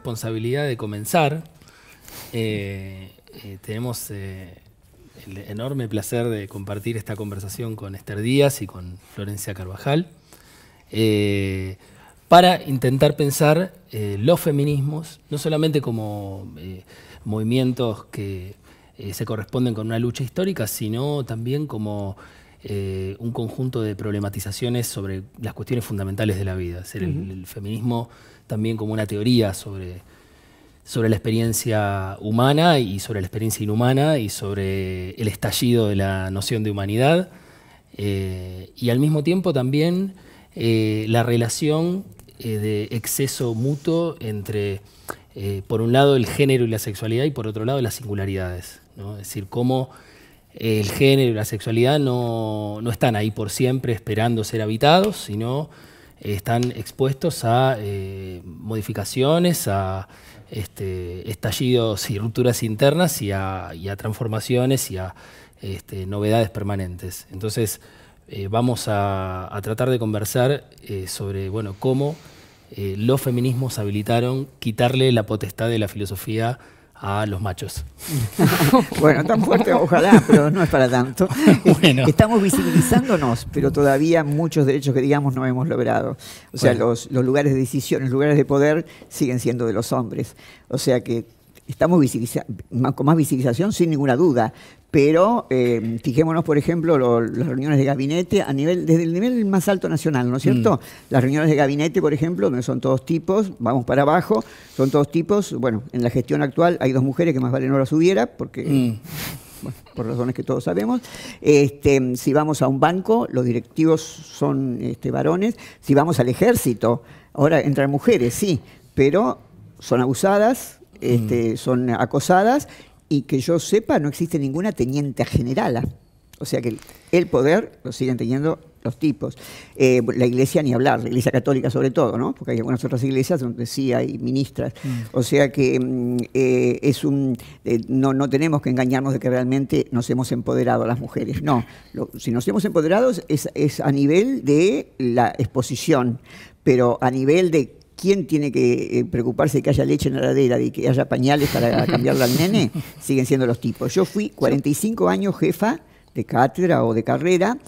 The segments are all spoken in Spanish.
responsabilidad de comenzar. Eh, eh, tenemos eh, el enorme placer de compartir esta conversación con Esther Díaz y con Florencia Carvajal para intentar pensar los feminismos, no solamente como movimientos que se corresponden con una lucha histórica, sino también como un conjunto de problematizaciones sobre las cuestiones fundamentales de la vida. ser el, feminismo también como una teoría sobre, sobre la experiencia humana y sobre la experiencia inhumana y sobre el estallido de la noción de humanidad. Eh, y al mismo tiempo también eh, la relación eh, de exceso mutuo entre, por un lado, el género y la sexualidad y por otro lado, las singularidades. ¿no? Es decir, cómo el género y la sexualidad no, no están ahí por siempre esperando ser habitados, sino están expuestos a eh, modificaciones, a este, estallidos y rupturas internas y a, transformaciones y a este, novedades permanentes. Entonces eh, vamos a, tratar de conversar eh, sobre bueno, cómo los feminismos habilitaron quitarle la potestad de la filosofía a los machos. bueno, tan fuerte, ojalá, pero no es para tanto. Estamos visibilizándonos, pero todavía muchos derechos que digamos no hemos logrado. O sea, los, los lugares de decisión, los lugares de poder siguen siendo de los hombres. O sea que estamos con más visibilización sin ninguna duda, pero eh, fijémonos, por ejemplo, las reuniones de gabinete a nivel, desde el nivel más alto nacional, ¿no es mm. cierto? Las reuniones de gabinete, por ejemplo, donde son todos tipos, vamos para abajo, son todos tipos, bueno, en la gestión actual hay dos mujeres que más vale no las hubiera, porque... Mm. por razones que todos sabemos. Este, si vamos a un banco, los directivos son este, varones. Si vamos al ejército, ahora entran mujeres, sí, pero son abusadas, este, mm. son acosadas y que yo sepa no existe ninguna teniente general. O sea que el poder lo siguen teniendo los tipos. Eh, la iglesia ni hablar, la iglesia católica sobre todo, ¿no? Porque hay algunas otras iglesias donde sí hay ministras. Mm. O sea que mm, eh, es un eh, no, no tenemos que engañarnos de que realmente nos hemos empoderado a las mujeres. No, si nos hemos empoderado es, es a nivel de la exposición, pero a nivel de ¿Quién tiene que eh, preocuparse de que haya leche en la ladera, y que haya pañales para cambiarla al nene? Siguen siendo los tipos. Yo fui 45 años jefa de cátedra o de carrera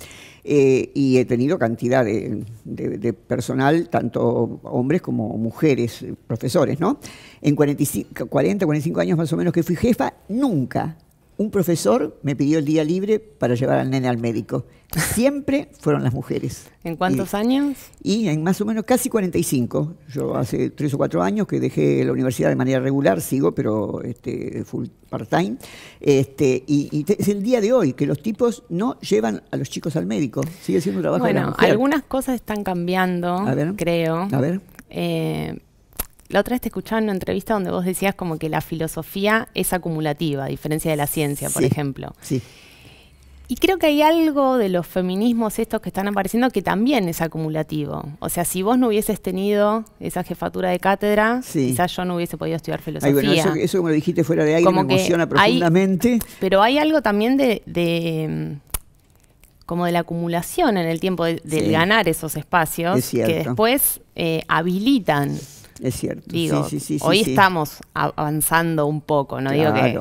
eh, y he tenido cantidad de, personal, tanto hombres como mujeres, eh, profesores, ¿no? En 40, 45 años más o menos que fui jefa, nunca un profesor me pidió el día libre para llevar al nene al médico. Siempre fueron las mujeres. ¿En cuántos años? Y en más o menos casi 45. Yo hace tres o cuatro años que dejé la universidad de manera regular, sigo, pero este, full part-time. Este, y, es el día de hoy que los tipos no llevan a los chicos al médico. Sigue siendo un trabajo bueno, algunas cosas están cambiando, a creo. A ver. Eh, la otra vez te escuchaba en una entrevista donde vos decías como que la filosofía es acumulativa, a diferencia de la ciencia, por ejemplo. Sí. Y creo que hay algo de los feminismos estos que están apareciendo que también es acumulativo. O sea, si vos no hubieses tenido esa jefatura de cátedra, quizás yo no hubiese podido estudiar filosofía. eso, como lo dijiste fuera de ahí me emociona profundamente. pero hay algo también de, mm, como de la acumulación en el tiempo, de, ganar esos espacios que después eh, habilitan es cierto. hoy estamos avanzando un poco, no digo que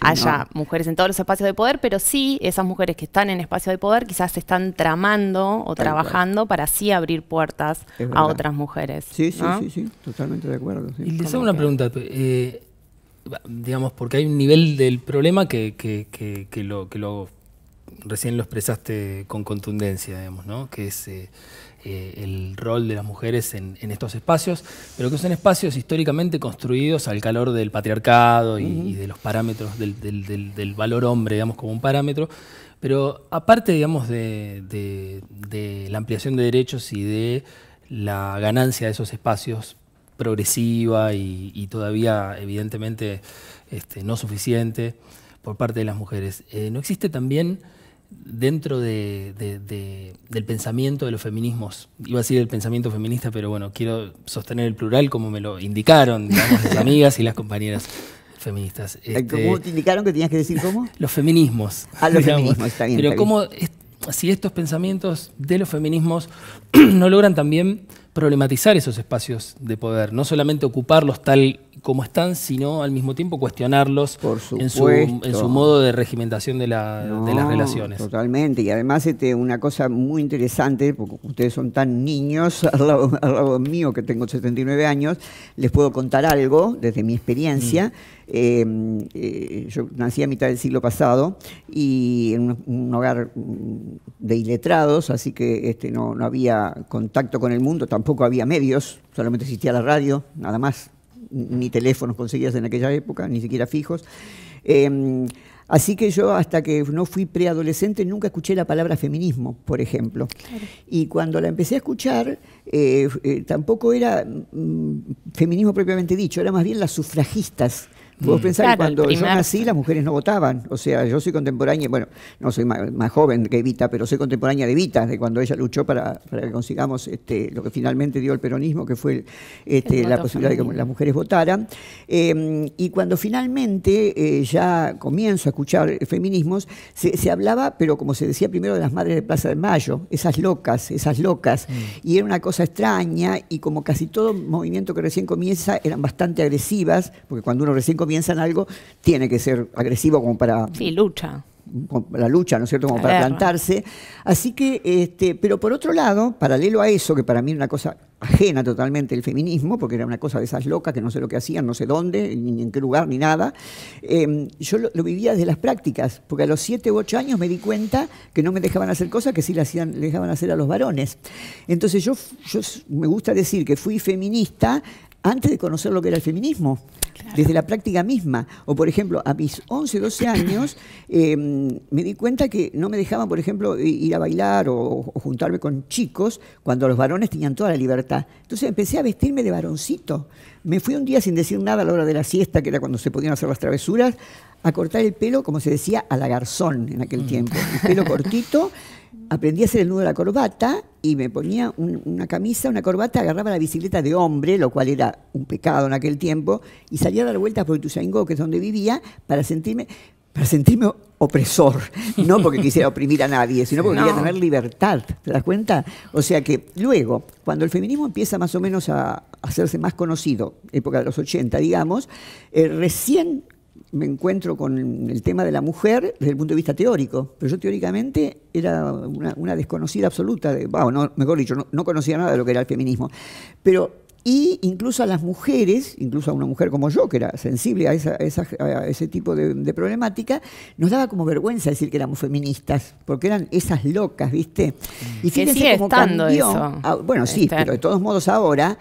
haya mujeres en todos los espacios de poder, pero sí esas mujeres que están en espacios de poder quizás se están tramando o trabajando para así abrir puertas a otras mujeres. Sí, sí, sí, totalmente de acuerdo. Y le hago una pregunta. Eh, digamos, porque hay un nivel del problema que, lo, recién lo expresaste con contundencia, digamos, ¿no? Que es eh, eh, el rol de las mujeres en, estos espacios, pero que son espacios históricamente construidos al calor del patriarcado y, de los parámetros del, valor hombre, digamos, como un parámetro. Pero aparte, digamos, de, la ampliación de derechos y de la ganancia de esos espacios progresiva y, todavía evidentemente este, no suficiente por parte de las mujeres. Eh, ¿No existe también dentro de, del pensamiento de los feminismos, iba a decir el pensamiento feminista, pero bueno, quiero sostener el plural como me lo indicaron, las amigas y las compañeras feministas. ¿Cómo este, te indicaron que tenías que decir cómo? los feminismos. Ah, los feminismos, Pero como si estos pensamientos de los feminismos no logran también problematizar esos espacios de poder, no solamente ocuparlos tal como están, sino al mismo tiempo cuestionarlos Por en, su, modo de regimentación de, las relaciones. Totalmente, y además este, una cosa muy interesante, porque ustedes son tan niños, al lado, mío que tengo 79 años, les puedo contar algo desde mi experiencia. Mm. Em, eh, yo nací a mitad del siglo pasado y en un, hogar mm, de iletrados, así que este, no, había contacto con el mundo, tampoco había medios, solamente existía la radio, nada más, ni teléfonos conseguías en aquella época, ni siquiera fijos. Em, así que yo, hasta que no fui preadolescente, nunca escuché la palabra feminismo, por ejemplo. Y cuando la empecé a escuchar, eh, eh, tampoco era mm, feminismo propiamente dicho, era más bien las sufragistas Vos mm. pensar que cuando yo nací las mujeres no votaban. O sea, yo soy contemporánea, bueno, no soy más, joven que Evita, pero soy contemporánea de Evita, de cuando ella luchó para, que consigamos este, lo que finalmente dio el peronismo, que fue este, la posibilidad de que las mujeres votaran. Em, y cuando finalmente eh, ya comienzo a escuchar feminismos, se, hablaba, pero como se decía primero, de las madres de Plaza de Mayo, esas locas, esas locas. Mm. Y era una cosa extraña y como casi todo movimiento que recién comienza eran bastante agresivas, porque cuando uno recién comienza piensan algo, tiene que ser agresivo como para... Sí, lucha. La lucha, ¿no es cierto? Como para plantarse. Así que, este, pero por otro lado, paralelo a eso, que para mí era una cosa ajena totalmente el feminismo, porque era una cosa de esas locas que no sé lo que hacían, no sé dónde, ni en qué lugar, ni nada. Em, yo lo, vivía desde las prácticas, porque a los siete u ocho años me di cuenta que no me dejaban hacer cosas que sí le hacían, dejaban hacer a los varones. Entonces yo, yo me gusta decir que fui feminista antes de conocer lo que era el feminismo, desde la práctica misma. O, por ejemplo, a mis 11, 12 años, eh, me di cuenta que no me dejaban, por ejemplo, ir a bailar o, juntarme con chicos cuando los varones tenían toda la libertad. Entonces empecé a vestirme de varoncito. Me fui un día sin decir nada a la hora de la siesta, que era cuando se podían hacer las travesuras, a cortar el pelo, como se decía, a la garzón en aquel mm. tiempo. El pelo cortito aprendí a hacer el nudo de la corbata y me ponía una camisa, una corbata, agarraba la bicicleta de hombre, lo cual era un pecado en aquel tiempo, y salía a dar vueltas por Ituzaingó, que es donde vivía, para sentirme, para sentirme opresor, no porque quisiera oprimir a nadie, sino porque quería tener libertad, ¿te das cuenta? O sea que luego, cuando el feminismo empieza más o menos a hacerse más conocido, época de los 80, digamos, eh, recién me encuentro con el tema de la mujer desde el punto de vista teórico, pero yo teóricamente era una, desconocida absoluta, de, no, mejor dicho, no, conocía nada de lo que era el feminismo. Pero, incluso a las mujeres, incluso a una mujer como yo, que era sensible a, esa, ese tipo de, problemática, nos daba como vergüenza decir que éramos feministas, porque eran esas locas, ¿viste? Y fíjense cómo cambió. Ah, bueno, sí, este. pero de todos modos ahora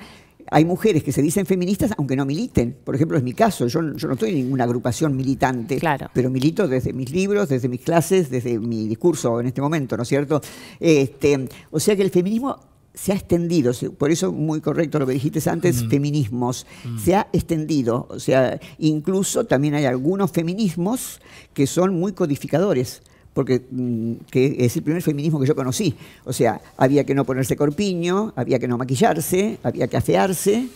hay mujeres que se dicen feministas aunque no militen. Por ejemplo, es mi caso, yo, no estoy en ninguna agrupación militante, claro. pero milito desde mis libros, desde mis clases, desde mi discurso en este momento, ¿no es cierto? Este, o sea que el feminismo se ha extendido, por eso muy correcto lo que dijiste antes, mm. feminismos, mm. se ha extendido, o sea, incluso también hay algunos feminismos que son muy codificadores porque mm, es el primer feminismo que yo conocí. O sea, había que no ponerse corpiño, había que no maquillarse, había que afearse.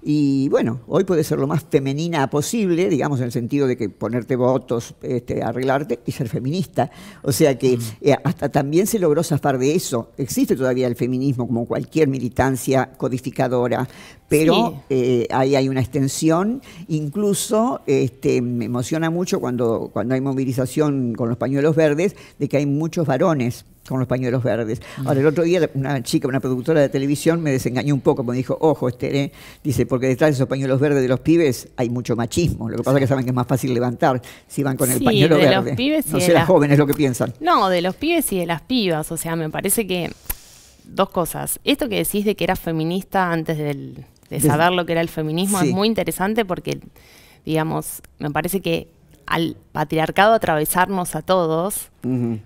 Y bueno, hoy puede ser lo más femenina posible, digamos, en el sentido de que ponerte votos, este, arreglarte y ser feminista. O sea que eh, hasta también se logró zafar de eso. Existe todavía el feminismo como cualquier militancia codificadora, pero eh, ahí hay una extensión. Incluso este, me emociona mucho cuando, cuando hay movilización con los pañuelos verdes, de que hay muchos varones con los pañuelos verdes. Mm. Ahora, el otro día una chica, una productora de televisión, me desengañó un poco, me dijo, ojo, Estere, eh", dice, porque detrás de esos pañuelos verdes de los pibes hay mucho machismo. Lo que pasa es que saben que es más fácil levantar si van con el sí, de Los pibes no sé, las jóvenes lo que piensan. No, de los pibes y de las pibas. O sea, me parece que dos cosas. Esto que decís de que eras feminista antes del de saber lo que era el feminismo es muy interesante porque, digamos, me parece que al patriarcado atravesarnos a todos,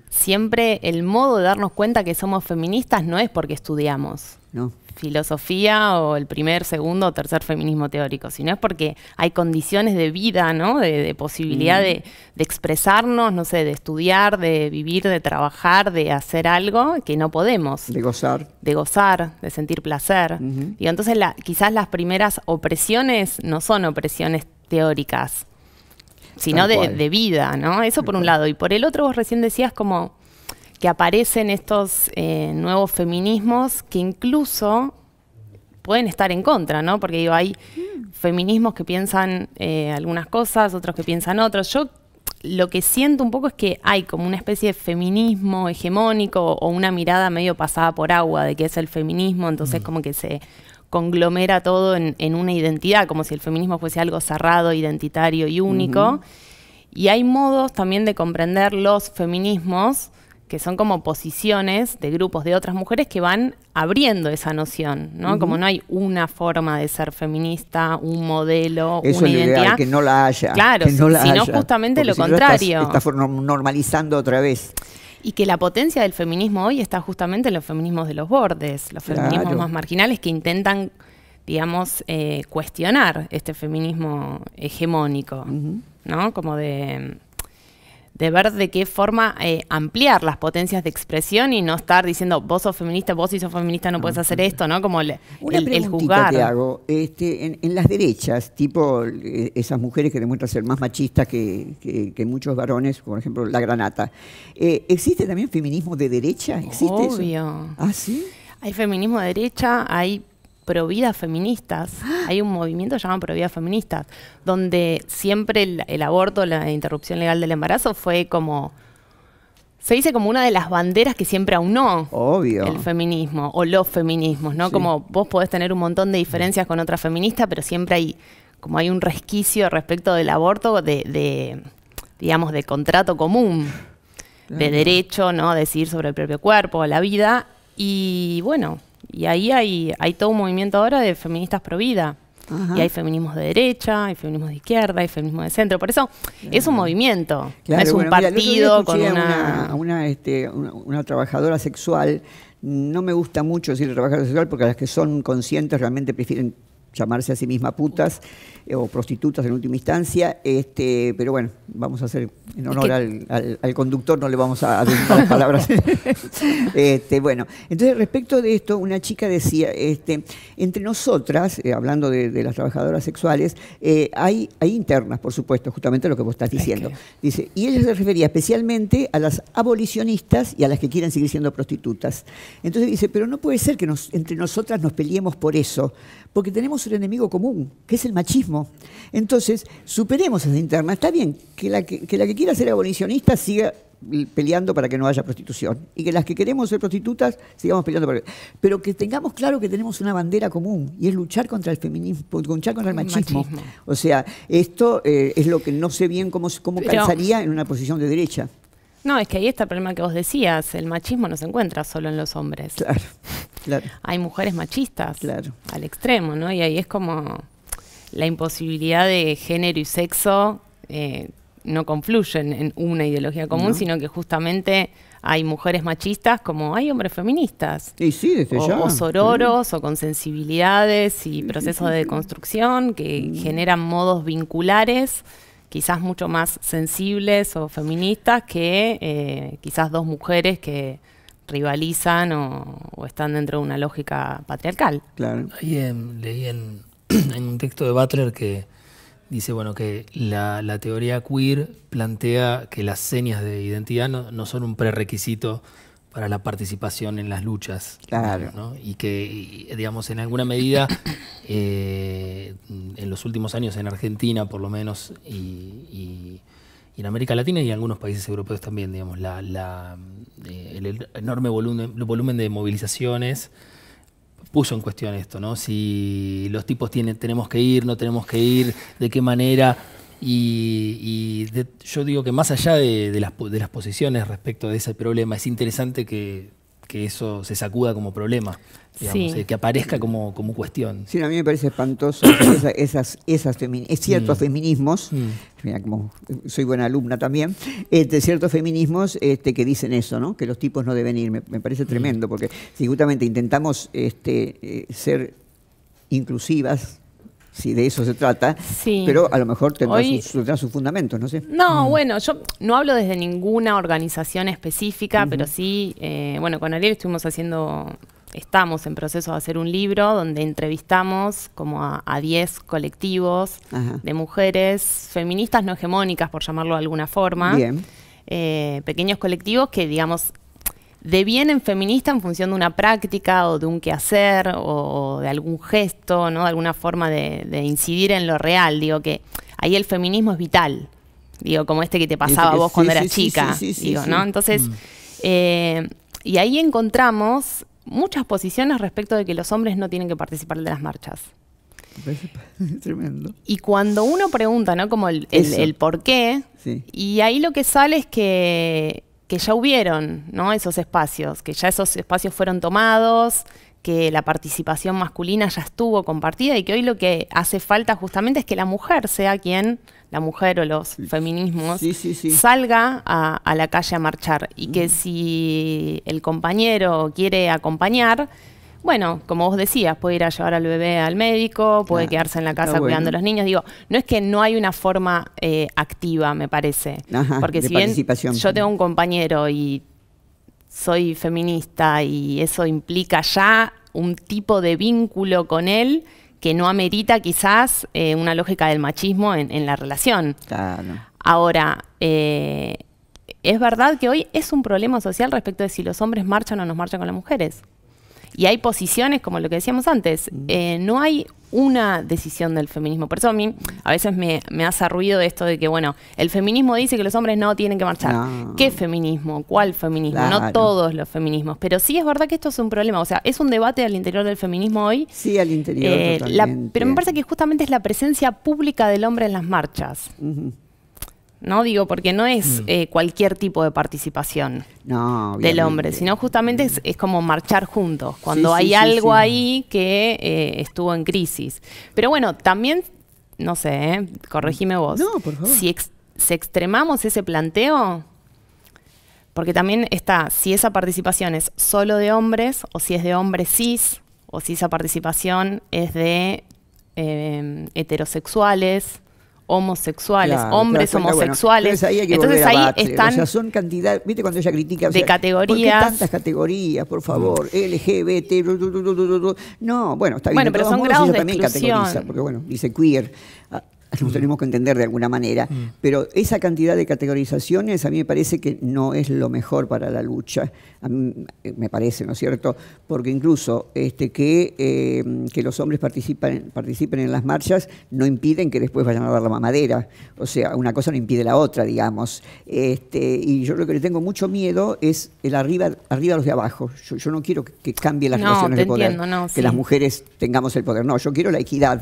siempre el modo de darnos cuenta que somos feministas no es porque estudiamos. No filosofía o el primer, segundo o tercer feminismo teórico, sino es porque hay condiciones de vida, ¿no? De, posibilidad de, expresarnos, no sé, de estudiar, de vivir, de trabajar, de hacer algo que no podemos. De gozar. De gozar, de sentir placer. Y entonces quizás las primeras opresiones no son opresiones teóricas, sino de, de, vida, ¿no? Eso por un lado. Y por el otro vos recién decías como que aparecen estos eh, nuevos feminismos que incluso pueden estar en contra, ¿no? Porque hay feminismos que piensan eh, algunas cosas, otros que piensan otros. Yo lo que siento un poco es que hay como una especie de feminismo hegemónico o una mirada medio pasada por agua de que es el feminismo, entonces mm. como que se conglomera todo en, una identidad, como si el feminismo fuese algo cerrado, identitario y único. Y hay modos también de comprender los feminismos que son como posiciones de grupos de otras mujeres que van abriendo esa noción, ¿no? Como no hay una forma de ser feminista, un modelo, Eso una es identidad. Ideal, que no la haya. Claro, sino justamente lo contrario. estás normalizando otra vez. Y que la potencia del feminismo hoy está justamente en los feminismos de los bordes, los feminismos más marginales que intentan, digamos, eh, cuestionar este feminismo hegemónico, ¿no? Como de de ver de qué forma eh, ampliar las potencias de expresión y no estar diciendo vos sos feminista, vos si sos feminista no puedes hacer esto, ¿no? Como el, una juzgar. hago. Este, en, las derechas, tipo eh, esas mujeres que demuestran ser más machistas que, muchos varones, por ejemplo, la granata. Eh, ¿Existe también feminismo de derecha? ¿Existe Obvio. ¿Ah, sí? Hay feminismo de derecha, hay providas feministas, hay un movimiento llamado providas feministas, donde siempre el, aborto, la interrupción legal del embarazo fue como se dice como una de las banderas que siempre aunó Obvio. el feminismo o los feminismos, ¿no? Como vos podés tener un montón de diferencias con otra feminista, pero siempre hay como hay un resquicio respecto del aborto de, digamos, de contrato común, de derecho, ¿no? Decidir sobre el propio cuerpo, la vida. Y bueno, y ahí hay, hay todo un movimiento ahora de feministas pro vida. Y hay feminismos de derecha, hay feminismos de izquierda, hay feminismo de centro. Por eso es un movimiento, es un partido con una... este, una, una trabajadora sexual no me gusta mucho decir trabajadora sexual porque las que son conscientes realmente prefieren llamarse a sí misma putas eh, o prostitutas en última instancia, este, pero bueno, vamos a hacer en honor al, conductor, no le vamos a las palabras. este, bueno, entonces respecto de esto, una chica decía, este, entre nosotras, eh, hablando de, las trabajadoras sexuales, eh, hay, hay internas, por supuesto, justamente lo que vos estás diciendo. Dice, y ella se refería especialmente a las abolicionistas y a las que quieren seguir siendo prostitutas. Entonces dice, pero no puede ser que nos, entre nosotras nos peleemos por eso, porque tenemos un enemigo común, que es el machismo. Entonces, superemos esa interna. Está bien que la que, quiera ser abolicionista siga peleando para que no haya prostitución y que las que queremos ser prostitutas sigamos peleando para que... pero que tengamos claro que tenemos una bandera común y es luchar contra el feminismo luchar contra el machismo, o sea esto eh, es lo que no sé bien cómo cómo calzaría en una posición de derecha no, es que ahí está el problema que vos decías, el machismo no se encuentra solo en los hombres. Claro. Hay mujeres machistas al extremo, ¿no? Y ahí es como la imposibilidad de género y sexo eh, no confluyen en una ideología común, sino que justamente hay mujeres machistas como hay hombres feministas. Y o, sororos o con sensibilidades y procesos de construcción que mm. generan modos vinculares quizás mucho más sensibles o feministas que eh, quizás dos mujeres que rivalizan o, están dentro de una lógica patriarcal. Ahí en, leí en, un texto de Butler que dice bueno que la, teoría queer plantea que las señas de identidad no, son un prerequisito para la participación en las luchas. Claro. Y que, digamos, en alguna medida, eh, en los últimos años en Argentina, por lo menos, y, en América Latina y en algunos países europeos también, digamos, la, eh, el enorme volumen, volumen de movilizaciones puso en cuestión esto, ¿no? Si los tipos tienen, tenemos que ir, no tenemos que ir, de qué manera. Y, yo digo que más allá de, las, de las posiciones respecto de ese problema, es interesante que eso se sacuda como problema. Eh, que aparezca como, como cuestión. Sí, a mí me parece espantoso esas, esas, ciertos mm. feminismos, mm. como soy buena alumna también, este, ciertos feminismos este, que dicen eso, ¿no? que los tipos no deben ir, me, parece mm. tremendo, porque si justamente intentamos este, eh, ser inclusivas, si de eso se trata, pero a lo mejor tendrá, sus fundamentos, no sé. No, bueno, yo no hablo desde ninguna organización específica, pero sí, eh, bueno, con Ariel estuvimos haciendo estamos en proceso de hacer un libro donde entrevistamos como a 10 colectivos de mujeres feministas no hegemónicas, por llamarlo de alguna forma. Eh, pequeños colectivos que, digamos, devienen feminista en función de una práctica o de un quehacer o, de algún gesto, ¿no? De alguna forma de, incidir en lo real. Digo que ahí el feminismo es vital. Digo, como este que te este pasaba vos cuando eras chica. digo, ¿no? Entonces, mm. eh, y ahí encontramos muchas posiciones respecto de que los hombres no tienen que participar de las marchas. Y cuando uno pregunta, ¿no? Como el, el, por qué, y ahí lo que sale es que, que, ya hubieron, ¿no? Esos espacios, que ya esos espacios fueron tomados, que la participación masculina ya estuvo compartida y que hoy lo que hace falta justamente es que la mujer sea quien la mujer o los feminismos, salga a, la calle a marchar y que mm. si el compañero quiere acompañar, bueno, como vos decías, puede ir a llevar al bebé al médico, puede quedarse en la casa cuidando a los niños. Digo, no es que no hay una forma eh, activa, me parece. Porque si bien yo tengo un compañero y soy feminista y eso implica ya un tipo de vínculo con él, que no amerita quizás eh, una lógica del machismo en, la relación. Claro. Ahora, eh, es verdad que hoy es un problema social respecto de si los hombres marchan o nos marchan con las mujeres. Y hay posiciones, como lo que decíamos antes, mm. eh, no hay una decisión del feminismo. Por eso a mí a veces me, hace ruido esto de que, bueno, el feminismo dice que los hombres no tienen que marchar. ¿Qué feminismo? ¿Cuál feminismo? No todos los feminismos. Pero sí es verdad que esto es un problema. O sea, es un debate al interior del feminismo hoy. Sí, al interior. Eh, pero me parece que justamente es la presencia pública del hombre en las marchas. ¿no? Digo, porque no es mm. eh, cualquier tipo de participación no, del hombre, sino justamente es, como marchar juntos, cuando hay algo ahí que eh, estuvo en crisis. Pero bueno, también, no sé, eh, corregime vos. Si se extremamos ese planteo, porque también está, si esa participación es solo de hombres, o si es de hombres cis, o si esa participación es de heterosexuales, homosexuales, hombres homosexuales. entonces ahí, están. O son cantidad, viste cuando ella critica. de categorías. ¿por qué tantas categorías, por favor. Mm. LGBT. no, bueno, está bien. Bueno, pero son grados de exclusión. porque bueno, dice queer. Ah, lo tenemos que entender de alguna manera. Pero esa cantidad de categorizaciones a mí me parece que no es lo mejor para la lucha, eh, me parece, ¿no es cierto? Porque incluso este, eh, que, los hombres participen, participen en las marchas no impiden que después vayan a dar la mamadera. O sea, una cosa no impide la otra, digamos. Este, y yo lo que le tengo mucho miedo es el arriba, arriba a los de abajo. Yo, no quiero que, cambien las relaciones de poder, que las mujeres tengamos el poder. No, yo quiero la equidad.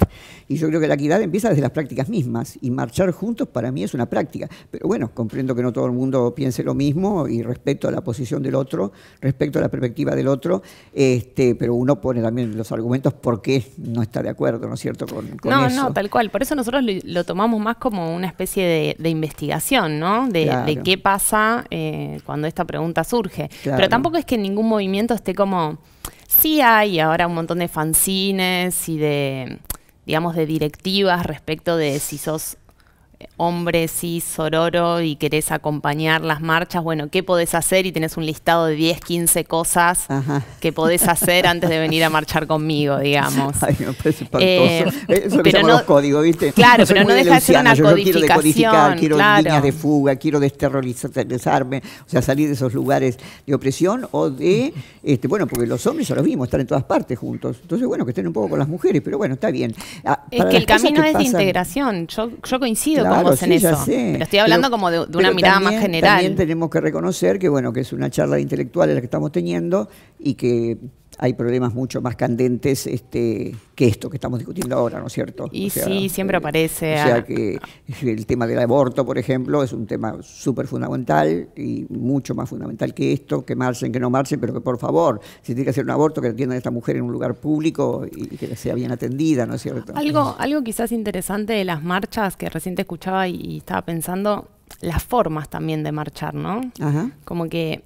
Y yo creo que la equidad empieza desde las prácticas mismas y marchar juntos para mí es una práctica. Pero bueno, comprendo que no todo el mundo piense lo mismo y respecto a la posición del otro, respecto a la perspectiva del otro, este, pero uno pone también los argumentos por qué no está de acuerdo, ¿no es cierto? Con, no, no, tal cual. Por eso nosotros lo, tomamos más como una especie de, investigación, ¿no? De, qué pasa eh, cuando esta pregunta surge. Pero tampoco es que ningún movimiento esté como... Sí hay ahora un montón de fanzines y de digamos, de directivas respecto de si sos hombre sí, sororo y querés acompañar las marchas, bueno, ¿qué podés hacer? Y tenés un listado de 10, 15 cosas que podés hacer antes de venir a marchar conmigo, digamos. Ay, me parece eh, Eso que pero no, los códigos, ¿viste? Claro, pero no deja de ser una codificación. quiero líneas de fuga, quiero desterrorizarme, o sea, salir de esos lugares de opresión o de, este, bueno, porque los hombres ya los mismos, están en todas partes juntos. Entonces, bueno, que estén un poco con las mujeres, pero bueno, está bien. Ah, es que el camino es de integración, yo, coincido en eso. Pero estoy hablando como de, una mirada más general. También tenemos que reconocer que, bueno, que es una charla intelectual la que estamos teniendo y que hay problemas mucho más candentes este, que esto que estamos discutiendo ahora, ¿no es cierto? Y sí, siempre eh, aparece. O sea que el tema del aborto, por ejemplo, es un tema súper fundamental y mucho más fundamental que esto, que marchen, que no marchen, pero que por favor, si tiene que hacer un aborto, que atiendan a esta mujer en un lugar público y que sea bien atendida, ¿no es cierto? Algo, algo quizás interesante de las marchas que recién escuchaba y estaba pensando, las formas también de marchar, ¿no? Ajá. Como que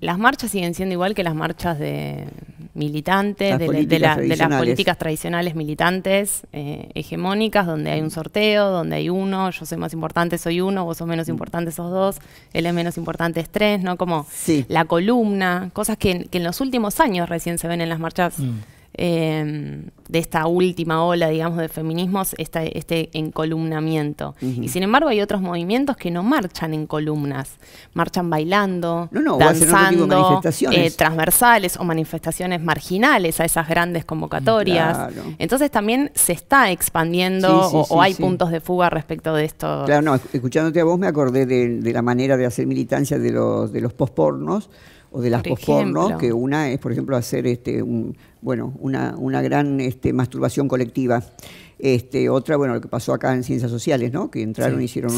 las marchas siguen siendo igual que las marchas de militantes, de, las políticas tradicionales militantes, eh, hegemónicas, donde hay un sorteo, donde hay uno, yo soy más importante, soy uno, vos sos menos mm. importante, sos dos, él es menos importante, es tres, ¿no? Como la columna, cosas que, en los últimos años recién se ven en las marchas. Mm. Em, de esta última ola, digamos, de feminismos, esta, este encolumnamiento. Y sin embargo hay otros movimientos que no marchan en columnas, marchan bailando, danzando, eh, transversales o manifestaciones marginales a esas grandes convocatorias. Entonces también se está expandiendo o, hay puntos de fuga respecto de esto. Claro, no, escuchándote a vos me acordé de, de la manera de hacer militancia de los, de los pospornos o de las ¿no? que una es, por ejemplo, hacer este, un, bueno, una, una gran este, masturbación colectiva. Este, otra, bueno, lo que pasó acá en Ciencias Sociales, ¿no? Que entraron y hicieron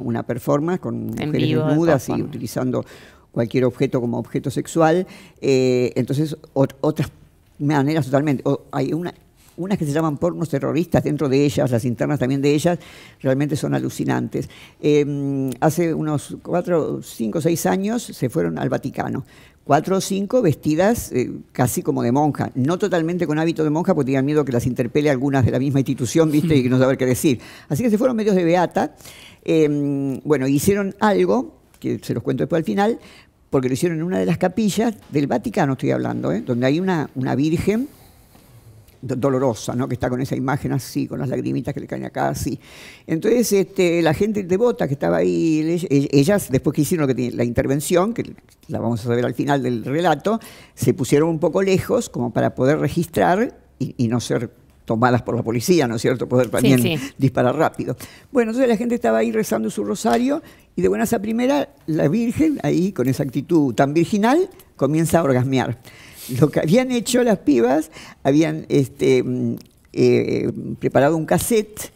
una, performance con mujeres desnudas y utilizando cualquier objeto como objeto sexual. Eh, entonces, otras maneras totalmente. hay una unas que se llaman pornos terroristas dentro de ellas, las internas también de ellas, realmente son alucinantes. Em, hace unos cuatro, cinco, seis años se fueron al Vaticano cuatro o cinco vestidas eh, casi como de monja. No totalmente con hábito de monja, porque tenían miedo que las interpele algunas de la misma institución, ¿viste? Y no saber qué decir. Así que se fueron medios de beata. Em, bueno, hicieron algo, que se los cuento después al final, porque lo hicieron en una de las capillas del Vaticano, estoy hablando, ¿eh? donde hay una, una virgen dolorosa, ¿no? que está con esa imagen así, con las lagrimitas que le caen acá así. Entonces, este, la gente devota que estaba ahí, ellas, después que hicieron la intervención, que la vamos a ver al final del relato, se pusieron un poco lejos como para poder registrar y, no ser tomadas por la policía, ¿no es cierto? Poder también disparar rápido. Bueno, entonces la gente estaba ahí rezando su rosario y de buenas a primera la Virgen, ahí con esa actitud tan virginal, comienza a orgasmear lo que habían hecho las pibas, habían este, mm, eh, preparado un cassette,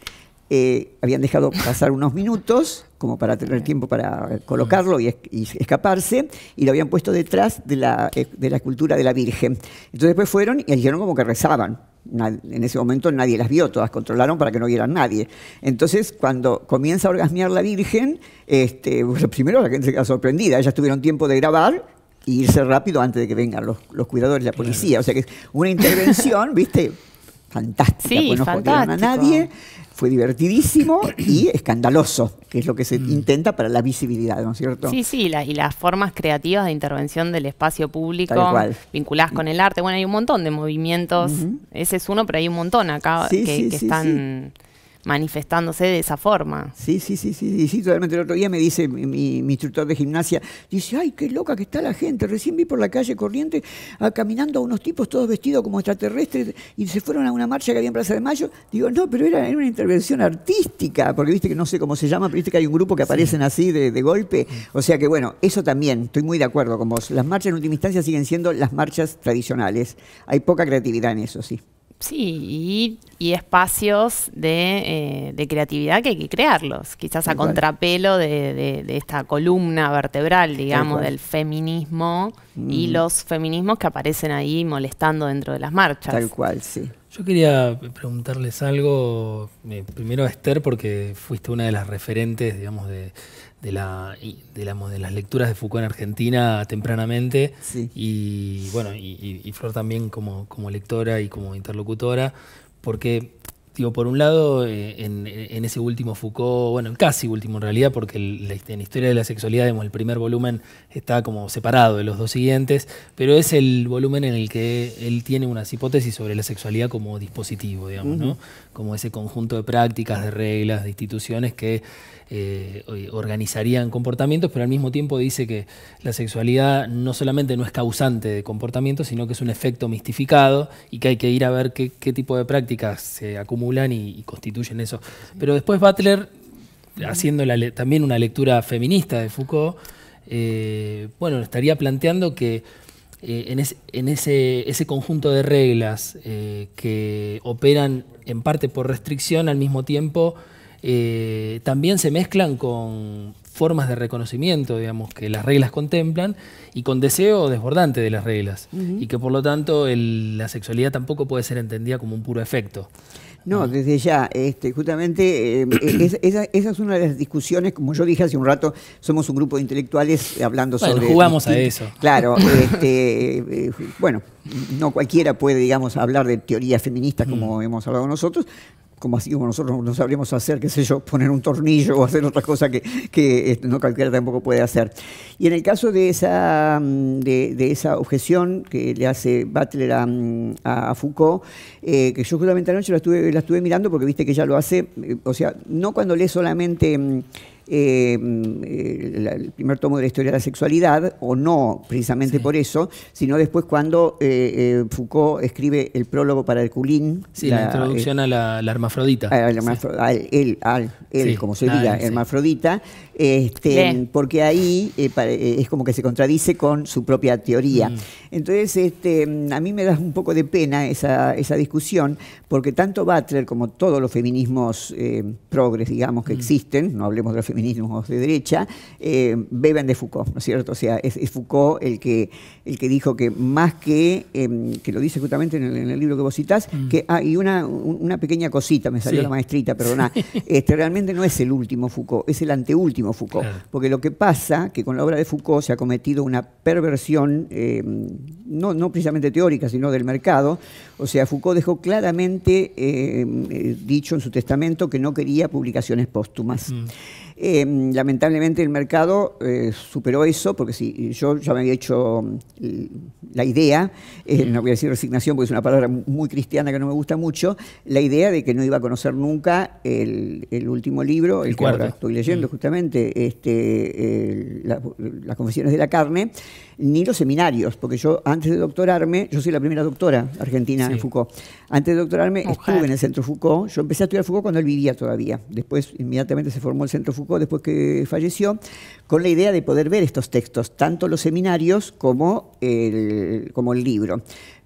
eh, habían dejado pasar unos minutos como para tener tiempo para colocarlo y, escaparse, y lo habían puesto detrás de la, eh, de escultura de la Virgen. Entonces después fueron y dijeron como que rezaban. En ese momento nadie las vio, todas controlaron para que no vieran nadie. Entonces, cuando comienza a orgasmear la Virgen, este, primero la gente se queda sorprendida, ellas tuvieron tiempo de grabar, y irse rápido antes de que vengan los, los cuidadores, la policía. O sea que una intervención, viste, fantástica, sí, pues no a nadie, fue divertidísimo y escandaloso, que es lo que se mm. intenta para la visibilidad, ¿no es cierto? Sí, sí, y las formas creativas de intervención del espacio público vinculadas con el arte. Bueno, hay un montón de movimientos, ese es uno, pero hay un montón acá que están manifestándose de esa forma. Sí, sí, sí, sí, sí, totalmente. El otro día me dice mi, instructor de gimnasia, dice, ay, qué loca que está la gente. Recién vi por la calle corriente ah, caminando a unos tipos todos vestidos como extraterrestres y se fueron a una marcha que había en Plaza de Mayo. Digo, no, pero era, una intervención artística, porque viste que no sé cómo se llama, pero viste que hay un grupo que aparecen así de, golpe. O sea que bueno, eso también, estoy muy de acuerdo con vos. Las marchas en última instancia siguen siendo las marchas tradicionales. Hay poca creatividad en eso, sí. Sí, y, espacios eh, de, creatividad que hay que crearlos, quizás a contrapelo de, esta columna vertebral, digamos, del feminismo y mm. los feminismos que aparecen ahí molestando dentro de las marchas. Tal cual, sí. Yo quería preguntarles algo, eh, primero a Esther, porque fuiste una de las referentes, digamos, de, de, la, de, las lecturas de Foucault en Argentina tempranamente. Y bueno, y, Flor también como, como lectora y como interlocutora, porque Digo, por un lado, eh, en, ese último Foucault, bueno, casi último en realidad, porque en Historia de la Sexualidad, digamos, el primer volumen está como separado de los dos siguientes, pero es el volumen en el que él tiene unas hipótesis sobre la sexualidad como dispositivo, digamos, ¿no? como ese conjunto de prácticas, de reglas, de instituciones que eh, organizarían comportamientos, pero al mismo tiempo dice que la sexualidad no solamente no es causante de comportamientos, sino que es un efecto mistificado y que hay que ir a ver qué, tipo de prácticas se acumulan y, constituyen eso. Pero después Butler, haciendo también una lectura feminista de Foucault, eh, bueno, estaría planteando que eh, en, en ese, ese, conjunto de reglas eh, que operan en parte por restricción, al mismo tiempo eh, también se mezclan con formas de reconocimiento, digamos, que las reglas contemplan, y con deseo desbordante de las reglas, y que por lo tanto la sexualidad tampoco puede ser entendida como un puro efecto. No, desde ya, este, justamente em, e-, esa, es una de las discusiones, como yo dije hace un rato, somos un grupo de intelectuales hablando bueno, sobre... jugamos a eso. Claro, este, eh, bueno, no cualquiera puede, digamos, hablar de teoría feminista como mm. hemos hablado nosotros, como así como nosotros no sabríamos hacer, qué sé yo, poner un tornillo o hacer otra cosa que, este, no cualquiera tampoco puede hacer. Y en el caso de esa, mm, de, esa objeción que le hace Butler a, mm, Foucault, eh, que yo justamente anoche la estuve, la estuve mirando porque viste que ya lo hace, eh, o sea, no cuando lee solamente... Mm, eh, mm, eh, el primer tomo de la historia de la sexualidad, o no precisamente por eso, sino después cuando eh, Foucault escribe el prólogo para el Sí, la, introducción a la, hermafrodita. A, él, él como se ah, diga, hermafrodita, este, porque ahí eh, eh, es como que se contradice con su propia teoría. Mm. Entonces, este, a mí me da un poco de pena esa, discusión, porque tanto Butler como todos los feminismos eh, progres, digamos, que mm. existen, no hablemos de los feminismos de derecha, beben de Foucault, ¿no es cierto? O sea, es, Foucault el que, el que dijo que más que, em, que lo dice justamente en el, libro que vos citás, mm. que hay ah, una, una pequeña cosita, me salió la maestrita, perdona, este, realmente no es el último Foucault, es el anteúltimo Foucault. Porque lo que pasa que con la obra de Foucault se ha cometido una perversión, eh, no, precisamente teórica, sino del mercado. O sea, Foucault dejó claramente eh, eh, dicho en su testamento que no quería publicaciones póstumas. Mm. Em, lamentablemente el mercado eh, superó eso, porque si yo ya me había hecho mm, la idea, eh, no voy a decir resignación porque es una palabra muy cristiana que no me gusta mucho, la idea de que no iba a conocer nunca el, último libro, el, que ahora estoy leyendo justamente, este, las Confesiones de la Carne, ni los seminarios, porque yo antes de doctorarme, yo soy la primera doctora argentina en Foucault, antes de doctorarme estuve en el Centro Foucault, yo empecé a estudiar Foucault cuando él vivía todavía, después inmediatamente se formó el Centro Foucault después que falleció, con la idea de poder ver estos textos, tanto los seminarios como como el libro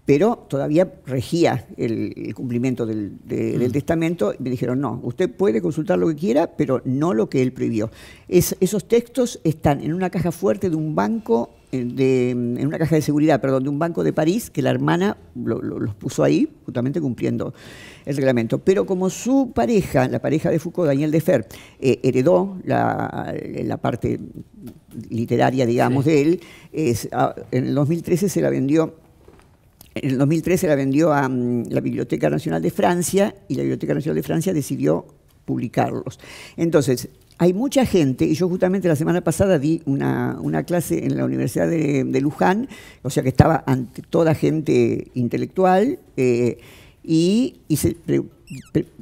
pero todavía regía el, cumplimiento del, mm. testamento. Y me dijeron, no, usted puede consultar lo que quiera, pero no lo que él prohibió. esos textos están en una caja fuerte de un banco, eh, mm, en una caja de seguridad, perdón, de un banco de París, que la hermana los puso ahí, justamente cumpliendo el reglamento. Pero como su pareja, la pareja de Foucault, Daniel Defer, eh, heredó eh, la, parte literaria, digamos, de él, ah, en el 2013 se la vendió en el 2013 la vendió a mm, la Biblioteca Nacional de Francia y la Biblioteca Nacional de Francia decidió publicarlos. Entonces, hay mucha gente, y yo justamente la semana pasada di una, clase en la Universidad de, Luján, o sea que estaba ante toda gente intelectual, eh, y,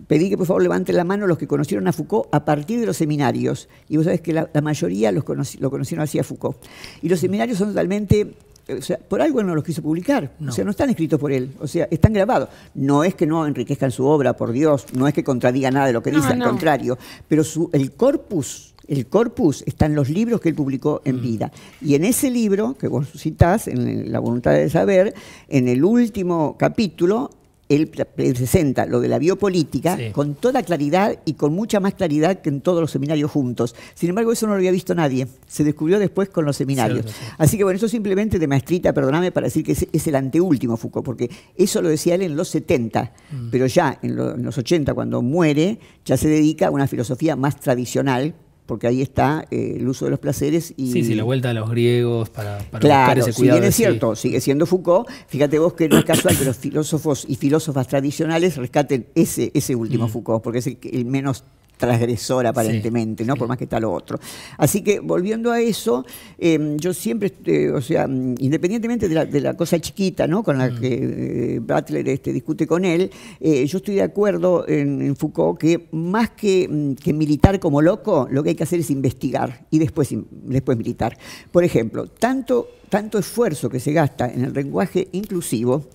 pedí que por favor levanten la mano los que conocieron a Foucault a partir de los seminarios. Y vos sabés que la, mayoría los lo conocieron así a Foucault. Y los seminarios son totalmente o sea, por algo no los quiso publicar. O sea, no están escritos por él. O sea, están grabados. No es que no enriquezcan su obra, por Dios. No es que contradiga nada de lo que dice, al contrario. Pero su, el corpus el corpus está en los libros que él publicó en mm. vida. Y en ese libro que vos citás, en La voluntad de saber, en el último capítulo, él presenta lo de la biopolítica con toda claridad y con mucha más claridad que en todos los seminarios juntos. Sin embargo, eso no lo había visto nadie. Se descubrió después con los seminarios. Así que bueno, eso simplemente de maestrita, perdóname para decir que es, el anteúltimo Foucault, porque eso lo decía él en los 70, mm. pero ya en, en, los 80, cuando muere, ya se dedica a una filosofía más tradicional, porque ahí está eh, el uso de los placeres y sí sí la vuelta a los griegos para, claro, buscar ese cuidado si bien es cierto sigue siendo Foucault fíjate vos que no es casual que los filósofos y filósofas tradicionales rescaten ese ese último Foucault porque es el, el menos transgresor aparentemente, ¿no? Por más que está lo otro. Así que volviendo a eso, em, yo siempre, eh, o sea, mm, independientemente de la, cosa chiquita, ¿no? Con la mm. que eh, Butler este, discute con él, eh, yo estoy de acuerdo en, Foucault que más mm, que, militar como loco, lo que hay que hacer es investigar y después, después militar. Por ejemplo, tanto, tanto esfuerzo que se gasta en el lenguaje inclusivo,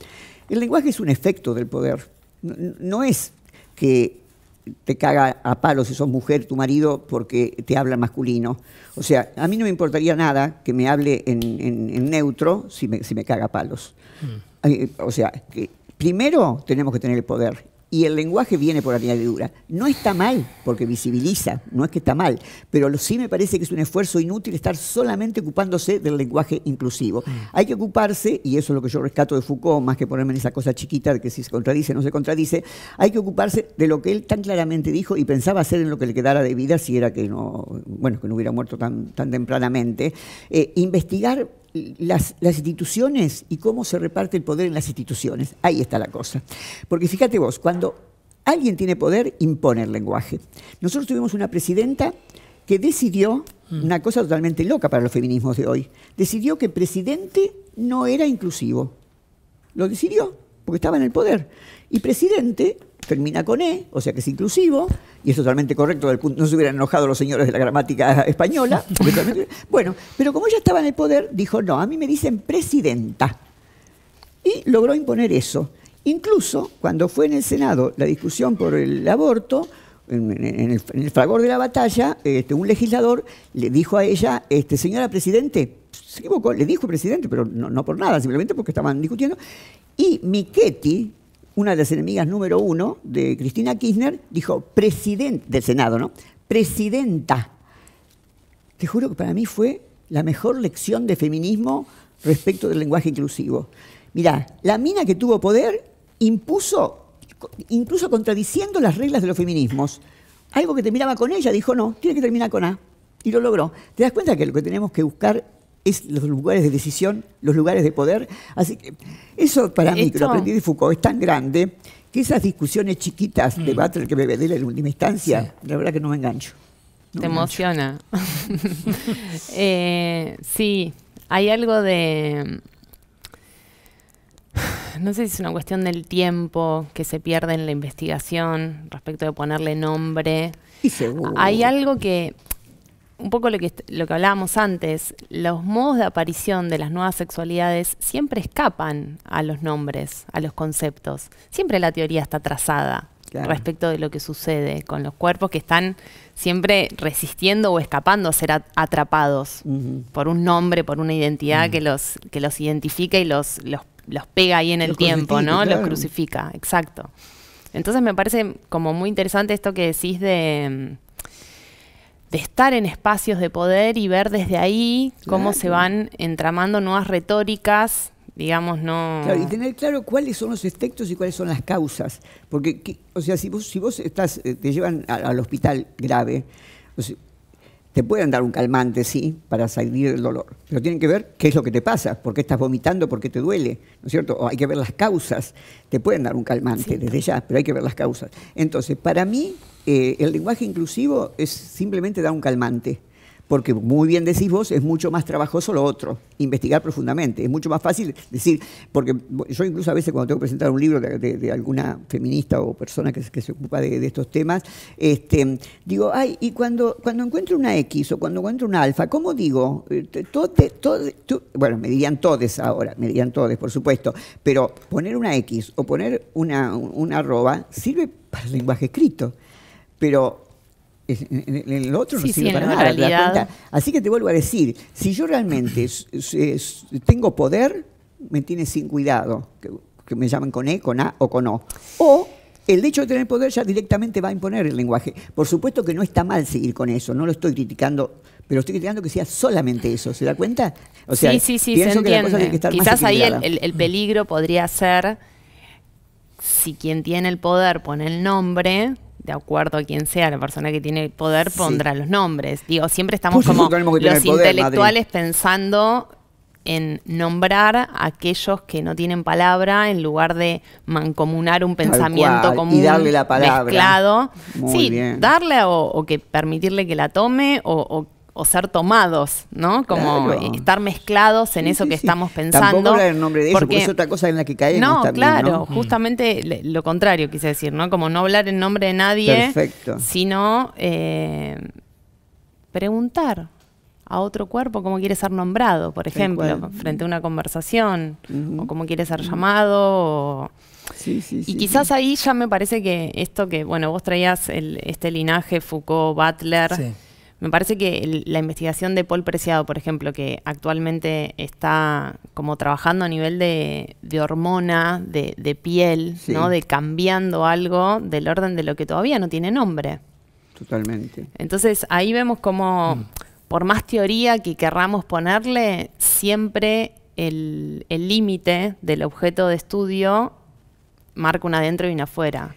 el lenguaje es un efecto del poder, no es que te caga a palos si sos mujer tu marido porque te habla masculino. O sea, a mí no me importaría nada que me hable en, neutro si me, si me, caga a palos. Mm. O sea, primero tenemos que tener el poder y el lenguaje viene por añadidura. No está mal, porque visibiliza, no es que está mal, pero sí me parece que es un esfuerzo inútil estar solamente ocupándose del lenguaje inclusivo. Mm. Hay que ocuparse, y eso es lo que yo rescato de Foucault, más que ponerme en esa cosa chiquita de que si se contradice no se contradice, hay que ocuparse de lo que él tan claramente dijo y pensaba hacer en lo que le quedara de vida si era que no, bueno, que no hubiera muerto tan, tan tempranamente. Eh, investigar las, instituciones y cómo se reparte el poder en las instituciones. Ahí está la cosa. Porque fíjate vos, cuando alguien tiene poder, impone el lenguaje. Nosotros tuvimos una presidenta que decidió, mm. una cosa totalmente loca para los feminismos de hoy, decidió que presidente no era inclusivo. Lo decidió, porque estaba en el poder. Y presidente termina con E, o sea que es inclusivo, y es totalmente correcto, no se hubieran enojado los señores de la gramática española. bueno, pero como ella estaba en el poder, dijo, no, a mí me dicen presidenta. Y logró imponer eso. Incluso cuando fue en el Senado la discusión por el aborto, en, el, fragor de la batalla, este, un legislador le dijo a ella, este, señora Presidente, se equivocó, le dijo presidente, pero no, por nada, simplemente porque estaban discutiendo. Y Miquetti, una de las enemigas número uno de Cristina Kirchner, dijo, presidente del Senado, ¿no? Presidenta. Te juro que para mí fue la mejor lección de feminismo respecto del lenguaje inclusivo. Mirá, la mina que tuvo poder impuso, incluso contradiciendo las reglas de los feminismos, algo que terminaba con ella, dijo, no, tiene que terminar con A. Y lo logró. ¿Te das cuenta que lo que tenemos que buscar es los lugares de decisión, los lugares de poder. Así que eso para mí, que lo aprendí de Foucault, es tan grande que esas discusiones chiquitas mm. de el que que Bebedela en última instancia, la verdad que no me engancho. Te emociona. Eh, sí, hay algo de... No sé si es una cuestión del tiempo que se pierde en la investigación respecto de ponerle nombre. Sí, seguro. Hay algo que un poco lo que, lo que hablábamos antes, los modos de aparición de las nuevas sexualidades siempre escapan a los nombres, a los conceptos. Siempre la teoría está trazada respecto de lo que sucede con los cuerpos que están siempre resistiendo o escapando a ser atrapados por un nombre, por una identidad que, los, que los identifica y los, los, pega ahí en el tiempo, ¿no? Los crucifica, exacto. Entonces me parece como muy interesante esto que decís de de estar en espacios de poder y ver desde ahí cómo se van entramando nuevas retóricas, digamos, no... Claro, y tener claro cuáles son los efectos y cuáles son las causas. Porque, o sea, si vos, si vos estás, eh, te llevan al hospital grave, te pueden dar un calmante, sí, para salir del dolor, pero tienen que ver qué es lo que te pasa, por qué estás vomitando, por qué te duele, ¿no es cierto? O hay que ver las causas. Te pueden dar un calmante desde ya, pero hay que ver las causas. Entonces, para mí, eh, el lenguaje inclusivo es simplemente dar un calmante, porque muy bien decís vos, es mucho más trabajoso lo otro, investigar profundamente, es mucho más fácil decir, porque yo incluso a veces cuando tengo que presentar un libro de, alguna feminista o persona que, que se ocupa de, estos temas, este, digo, ay, y cuando, cuando encuentro una X o cuando encuentro una alfa, ¿cómo digo? Eh, bueno, me dirían todes ahora, me dirían todes, por supuesto, pero poner una X o poner una, una arroba sirve para el lenguaje escrito pero en el otro no sirve para nada. Así que te vuelvo a decir, si yo realmente tengo poder, me tiene sin cuidado, que, me llamen con E, con A o con O. O el hecho de tener poder ya directamente va a imponer el lenguaje. Por supuesto que no está mal seguir con eso, no lo estoy criticando, pero estoy criticando que sea solamente eso, ¿se da cuenta? O sea, sí, sí, sí, se entiende. Quizás ahí el peligro podría ser si quien tiene el poder pone el nombre, de acuerdo a quien sea la persona que tiene el poder, pondrá los nombres. Digo, siempre estamos pues como los intelectuales pensando en nombrar a aquellos que no tienen palabra en lugar de mancomunar un pensamiento común y darle la palabra. sí, darle o, que permitirle que la tome o o ser tomados, ¿no? Como estar mezclados en eso que estamos pensando. No hablar en nombre de porque... porque es otra cosa en la que caemos no, claro, mm. justamente lo contrario quise decir, ¿no? Como no hablar en nombre de nadie, sino eh, preguntar a otro cuerpo cómo quiere ser nombrado, por ejemplo, frente a una conversación, o cómo quiere ser llamado, o... Sí, sí, y quizás ahí ya me parece que esto que, bueno, vos traías este linaje Foucault, Butler, me parece que la investigación de Paul Preciado, por ejemplo, que actualmente está como trabajando a nivel de, hormona, de, piel, ¿no? De cambiando algo del orden de lo que todavía no tiene nombre. Totalmente. Entonces ahí vemos como, mm. por más teoría que querramos ponerle, siempre el límite del objeto de estudio marca una adentro y una afuera.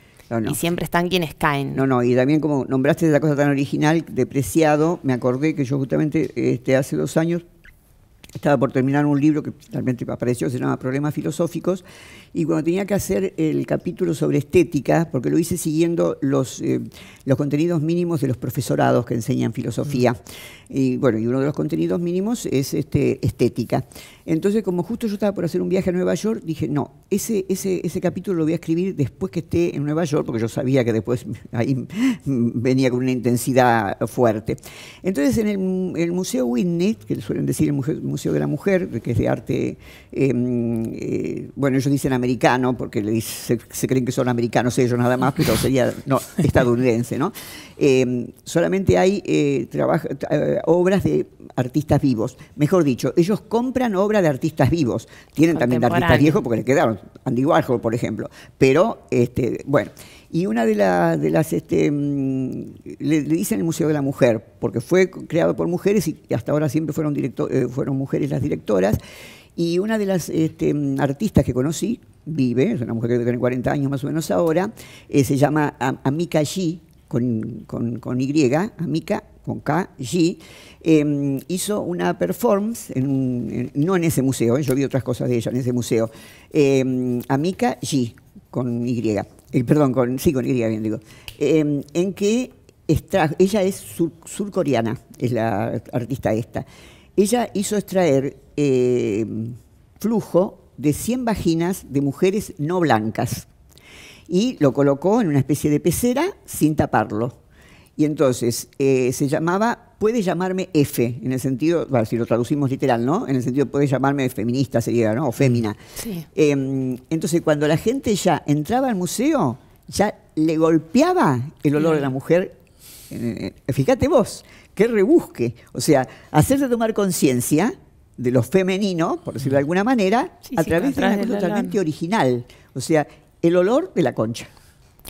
Y siempre están quienes caen. No, no, y también como nombraste esa cosa tan original, depreciado, me acordé que yo justamente este, hace dos años estaba por terminar un libro que realmente apareció, se llama Problemas Filosóficos, y cuando tenía que hacer el capítulo sobre estética, porque lo hice siguiendo los, eh, los contenidos mínimos de los profesorados que enseñan filosofía, mm. y bueno, y uno de los contenidos mínimos es este, estética. Entonces, como justo yo estaba por hacer un viaje a Nueva York, dije, no, ese, ese, ese capítulo lo voy a escribir después que esté en Nueva York, porque yo sabía que después ahí venía con una intensidad fuerte. Entonces, en el, Museo Whitney, que suelen decir el Museo de la Mujer, que es de arte, em, eh, bueno, ellos dicen americano, porque se, creen que son americanos ellos nada más, pero sería estadounidense, ¿no? Em, solamente hay eh, eh, obras de artistas vivos. Mejor dicho, ellos compran obras de artistas vivos. Tienen también de artistas viejos porque les quedaron, Andy Warhol, por ejemplo. Pero, este, bueno. Y una de, las, este, mm, le, dicen el Museo de la Mujer, porque fue creado por mujeres y hasta ahora siempre eh, fueron, mujeres las directoras. Y una de las este, mm, artistas que conocí, vive, es una mujer que tiene 40 años más o menos ahora, eh, se llama Amika G, con, Y, Amika con K, G, em, hizo una performance, no en ese museo, eh, yo vi otras cosas de ella en ese museo, eh, Amika G, con Y, eh, perdón, con, sí, con Y bien digo, em, en que extra, ella es surcoreana, es la artista esta. Ella hizo extraer em, flujo de 100 vaginas de mujeres no blancas y lo colocó en una especie de pecera sin taparlo. Y entonces eh, se llamaba puede llamarme F, en el sentido, si lo traducimos literal, ¿no? En el sentido, puede llamarme feminista, sería, ¿no? O fémina. Em, entonces, cuando la gente ya entraba al museo, ya le golpeaba el olor de la mujer. Eh, eh, fíjate vos, qué rebusque. O sea, hacerse tomar conciencia de lo femenino, por decirlo de alguna manera, a través de una totalmente original. O sea, el olor de la concha.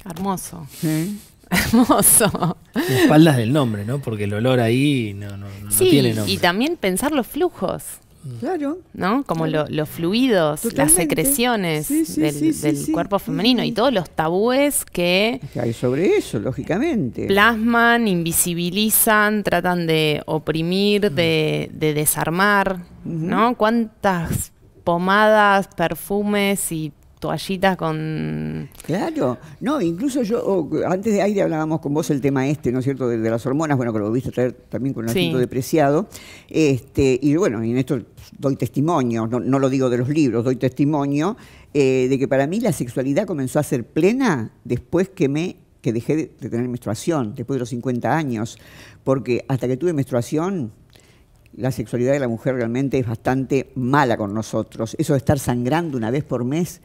Hermoso. ¿Eh? Hermoso. Espaldas del nombre, ¿no? Porque el olor ahí no, sí, tiene nombre. Y también pensar los flujos. Mm. Claro. ¿No? Como los fluidos, las secreciones del, cuerpo mm. femenino y todos los tabúes que, que. hay sobre eso, lógicamente. Plasman, invisibilizan, tratan de oprimir, mm. de, desarmar, ¿no? ¿Cuántas pomadas, perfumes y toallitas con... Claro, no, incluso yo, oh, antes de aire hablábamos con vos el tema este, ¿no es cierto?, de, las hormonas, bueno, que lo viste traer también con un depreciado, este, y bueno, y en esto doy testimonio, no, lo digo de los libros, doy testimonio, eh, de que para mí la sexualidad comenzó a ser plena después que me que dejé de tener menstruación, después de los 50 años, porque hasta que tuve menstruación, la sexualidad de la mujer realmente es bastante mala con nosotros. Eso de estar sangrando una vez por mes,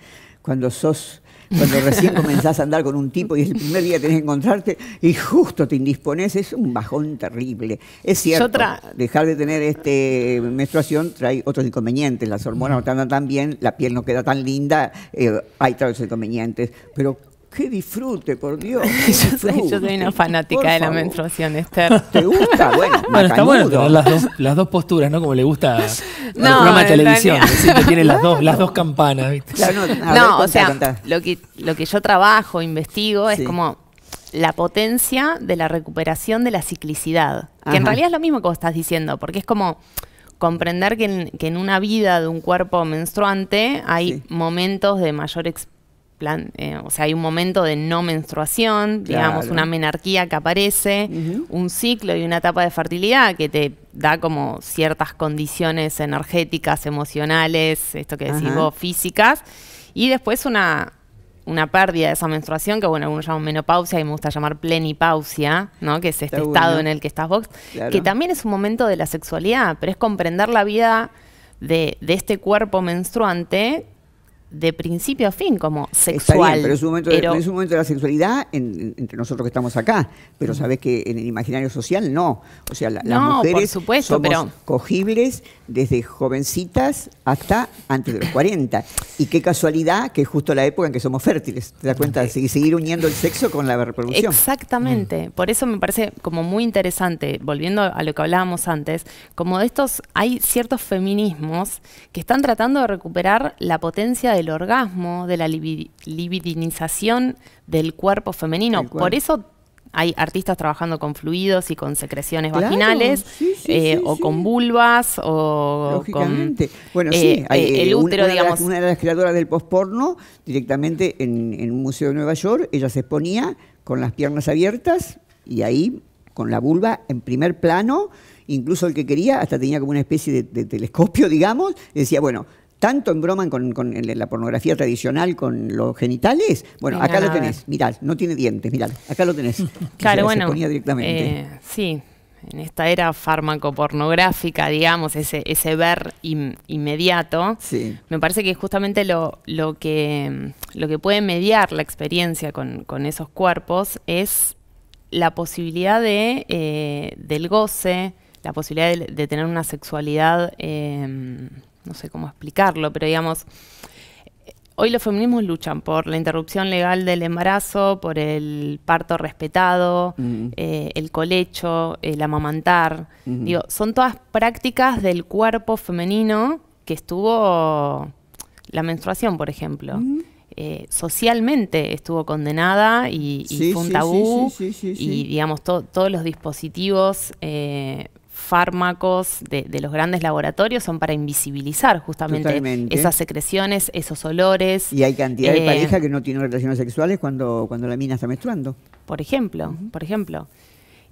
cuando sos cuando recién comenzás a andar con un tipo y es el primer día que tenés que encontrarte y justo te indispones, es un bajón terrible. Es cierto, dejar de tener este eh, menstruación trae otros inconvenientes, las hormonas no te andan tan bien, la piel no queda tan linda, eh, hay otros inconvenientes, pero que disfrute, por Dios. yo, soy, una fanática de la menstruación, Esther. ¿Te gusta? Bueno, bueno está bueno las dos, posturas, ¿no? Como le gusta el programa de televisión. tiene las dos, campanas, no, o sea, Lo, que, lo que yo trabajo, investigo, es como la potencia de la recuperación de la ciclicidad. Que en realidad es lo mismo que vos estás diciendo, porque es como comprender que en, una vida de un cuerpo menstruante hay momentos de mayor experiencia eh, o sea, hay un momento de no menstruación, digamos, una menarquía que aparece, un ciclo y una etapa de fertilidad que te da como ciertas condiciones energéticas, emocionales, esto que decís vos, físicas, y después una, una pérdida de esa menstruación, que bueno, algunos llaman menopausia y me gusta llamar plenipausia, ¿no? Que es este estado en el que estás vos, que también es un momento de la sexualidad, pero es comprender la vida de, de este cuerpo menstruante de principio a fin como sexual. pero es un momento, de, la sexualidad entre nosotros que estamos acá, pero mm. sabes que en el imaginario social no. O sea, la, las mujeres supuesto, cogibles desde jovencitas hasta antes de los 40. Y qué casualidad que es justo la época en que somos fértiles. ¿Te das cuenta? de eh, Seguir uniendo el sexo con la reproducción. Exactamente. Mm. Por eso me parece como muy interesante, volviendo a lo que hablábamos antes, como de estos hay ciertos feminismos que están tratando de recuperar la potencia de del orgasmo, de la libidinización del cuerpo femenino. Por eso hay artistas trabajando con fluidos y con secreciones vaginales eh, o con vulvas o con bueno eh, sí eh, hay, el útero una, una de las creadoras del postporno directamente en, un museo de Nueva York ella se exponía con las piernas abiertas y ahí con la vulva en primer plano incluso el que quería hasta tenía como una especie de, de telescopio digamos decía bueno tanto en con, con, la pornografía tradicional, con los genitales. Bueno, acá lo tenés, mirá, no tiene dientes, mirad, acá lo tenés. claro, bueno. Eh, sí, en esta era farmacopornográfica, digamos, ese, ver inmediato, sí. me parece que justamente lo, que, puede mediar la experiencia con, esos cuerpos es la posibilidad de, eh, del goce, la posibilidad de, tener una sexualidad. Em, no sé cómo explicarlo, pero digamos, hoy los feminismos luchan por la interrupción legal del embarazo, por el parto respetado, mm. eh, el colecho, el amamantar. Mm. Digo, son todas prácticas del cuerpo femenino que estuvo la menstruación, por ejemplo. Mm. Eh, socialmente estuvo condenada y, fue un tabú y digamos todos los dispositivos eh, fármacos de, los grandes laboratorios son para invisibilizar justamente esas secreciones, esos olores. Y hay cantidad de eh, pareja que no tienen relaciones sexuales cuando, cuando la mina está menstruando. Por ejemplo, por ejemplo.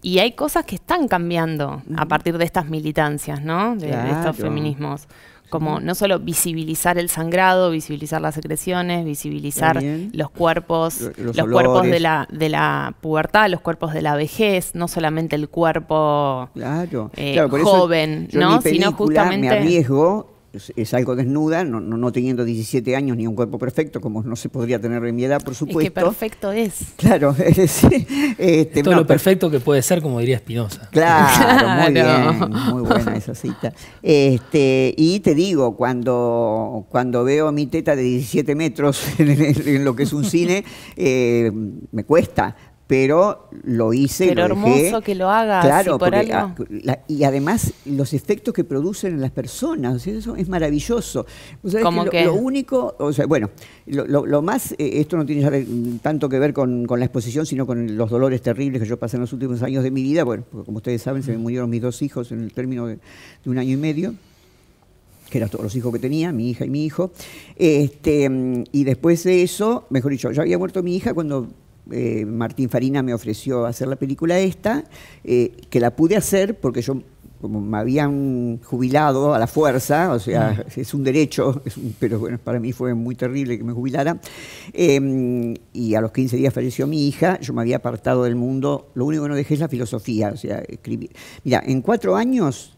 Y hay cosas que están cambiando a partir de estas militancias, ¿no? de estos feminismos como no solo visibilizar el sangrado, visibilizar las secreciones, visibilizar los cuerpos, los, cuerpos de la, de la pubertad, los cuerpos de la vejez, no solamente el cuerpo eh, joven, ¿no? Sino justamente es algo desnuda, no, no, teniendo 17 años ni un cuerpo perfecto, como no se podría tener en mi edad, por supuesto. Es que perfecto es. Claro, es, este, todo lo perfecto que puede ser, como diría Espinosa. Claro, muy bien, muy buena esa cita. Este, y te digo, cuando, cuando veo mi teta de 17 metros en, lo que es un cine, eh, me cuesta, pero lo hice. Pero hermoso que lo haga. Claro, por ah, y además los efectos que producen en las personas, eso es maravilloso. Lo, único, o sea, bueno, lo, más, eh, esto no tiene tanto que ver con, la exposición, sino con los dolores terribles que yo pasé en los últimos años de mi vida. Bueno, como ustedes saben, se me murieron mis dos hijos en el término de, un año y medio que eran todos los hijos que tenía, mi hija y mi hijo. Este, y después de eso, mejor dicho, ya había muerto mi hija cuando eh, Martín Farina me ofreció hacer la película esta, eh, que la pude hacer porque yo como me habían jubilado a la fuerza, o sea, mm. es un derecho, pero bueno, para mí fue muy terrible que me jubilara, em, y a los 15 días falleció mi hija, yo me había apartado del mundo, lo único que no dejé es la filosofía, o sea, escribir. Mira, en cuatro años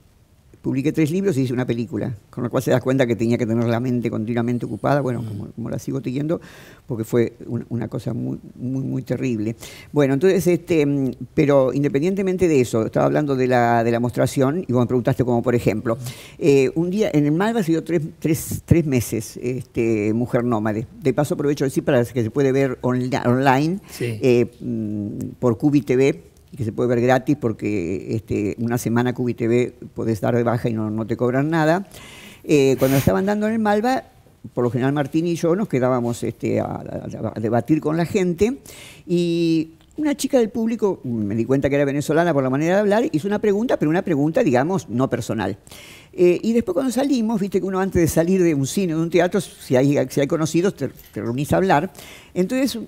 publiqué tres libros y hice una película, con lo cual se das cuenta que tenía que tener la mente continuamente ocupada, bueno, como, mm. la sigo teniendo, porque fue una cosa muy, muy, muy terrible. Bueno, entonces, este, mm, pero independientemente de eso, estaba hablando de la, de la mostración y vos me preguntaste como, por ejemplo, eh, un día en el Malva se dio tres, tres, tres, meses este, Mujer Nómade. De paso aprovecho de decir para que se puede ver online eh, mm, por Cubi TV y que se puede ver gratis porque este, una semana Cubi TV podés dar de baja y no, te cobran nada. Eh, cuando estaban dando en el Malva, por lo general Martín y yo nos quedábamos este, a, debatir con la gente y una chica del público, me di cuenta que era venezolana por la manera de hablar, hizo una pregunta, pero una pregunta, digamos, no personal. Eh, y después cuando salimos, viste que uno antes de salir de un cine, o de un teatro, si hay, si hay conocidos, te, te reunís a hablar. Entonces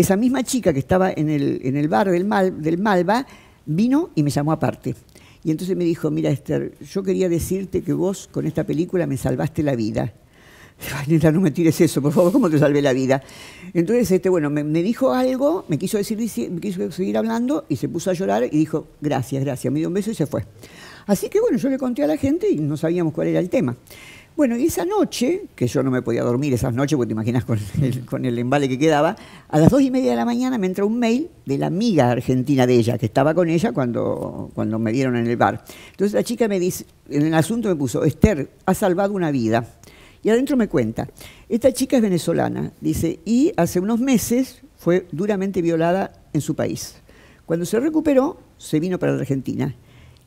esa misma chica que estaba en el, en el bar del, Mal, del Malva vino y me llamó aparte. Y entonces me dijo, mira Esther, yo quería decirte que vos con esta película me salvaste la vida. Ay, no me tires eso, por favor, ¿cómo te salvé la vida? Entonces, este, bueno, me, dijo algo, me quiso, decir, me quiso seguir hablando y se puso a llorar y dijo, gracias, gracias. Me dio un beso y se fue. Así que bueno, yo le conté a la gente y no sabíamos cuál era el tema. Bueno, y esa noche, que yo no me podía dormir esas noches, porque te imaginas con el, con embale que quedaba, a las dos y media de la mañana me entró un mail de la amiga argentina de ella, que estaba con ella cuando, cuando me dieron en el bar. Entonces la chica me dice, en el asunto me puso, Esther, ha salvado una vida. Y adentro me cuenta, esta chica es venezolana, dice, y hace unos meses fue duramente violada en su país. Cuando se recuperó, se vino para la Argentina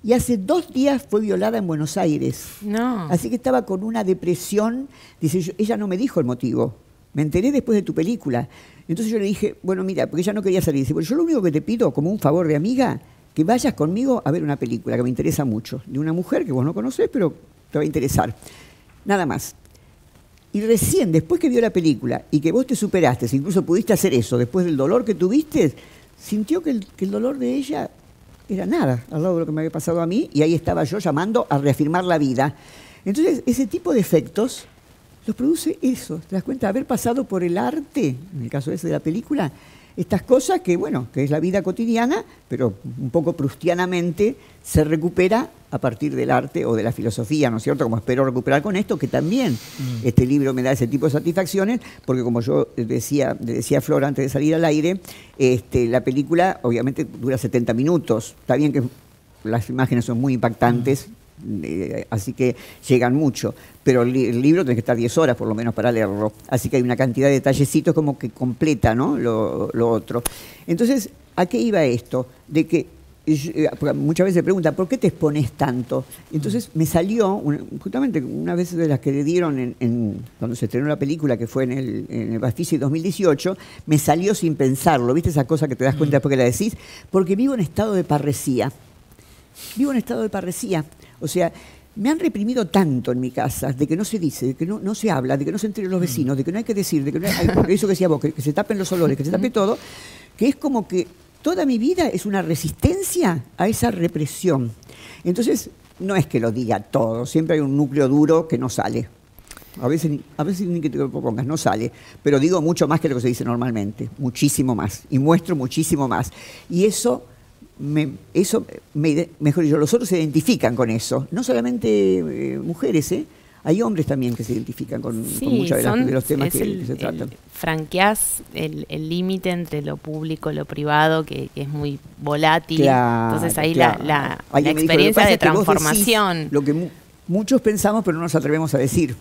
y hace dos días fue violada en Buenos Aires. No. Así que estaba con una depresión. Dice, ella no me dijo el motivo. Me enteré después de tu película. Entonces yo le dije, bueno, mira, porque ella no quería salir. Dice, bueno, yo lo único que te pido, como un favor de amiga, que vayas conmigo a ver una película que me interesa mucho, de una mujer que vos no conocés, pero te va a interesar. Nada más. Y recién, después que vio la película y que vos te superaste, incluso pudiste hacer eso, después del dolor que tuviste, sintió que el dolor de ella era nada al lado de lo que me había pasado a mí y ahí estaba yo llamando a reafirmar la vida. Entonces, ese tipo de efectos los produce eso, ¿te das cuenta? Haber pasado por el arte, en el caso ese de la película, estas cosas que, bueno, que es la vida cotidiana, pero un poco prustianamente se recupera a partir del arte o de la filosofía, ¿no es cierto? Como espero recuperar con esto, que también mm. este libro me da ese tipo de satisfacciones, porque como yo decía, decía Flor antes de salir al aire, este, la película obviamente dura 70 minutos, está bien que las imágenes son muy impactantes, mm. Eh, así que llegan mucho. Pero el, libro tiene que estar 10 horas por lo menos para leerlo. Así que hay una cantidad de detallecitos como que completa ¿no? lo, otro. Entonces, ¿a qué iba esto? De que eh, muchas veces se preguntan, ¿por qué te expones tanto? Entonces me salió, justamente una vez de las que le dieron en, cuando se estrenó la película, que fue en el, en 2018, me salió sin pensarlo, ¿viste esa cosa que te das cuenta mm. después que la decís? Porque vivo en estado de parresía. Vivo en estado de parresía. O sea, me han reprimido tanto en mi casa, de que no se dice, de que no, se habla, de que no se entre los mm. vecinos, de que no hay que decir, de que no hay, eso que decía vos, que, se tapen los olores, que se tape todo, que es como que toda mi vida es una resistencia a esa represión. Entonces, no es que lo diga todo, siempre hay un núcleo duro que no sale. A veces, a veces ni que te lo propongas, no sale. Pero digo mucho más que lo que se dice normalmente, muchísimo más. Y muestro muchísimo más. Y eso eso, mejor dicho, los otros se identifican con eso. No solamente eh, mujeres, ¿eh? Hay hombres también que se identifican con, muchos de, los temas que, se tratan. El, franqueás el límite entre lo público y lo privado, que, es muy volátil. Entonces ahí la, experiencia de transformación. lo que muchos pensamos, pero no nos atrevemos a decir.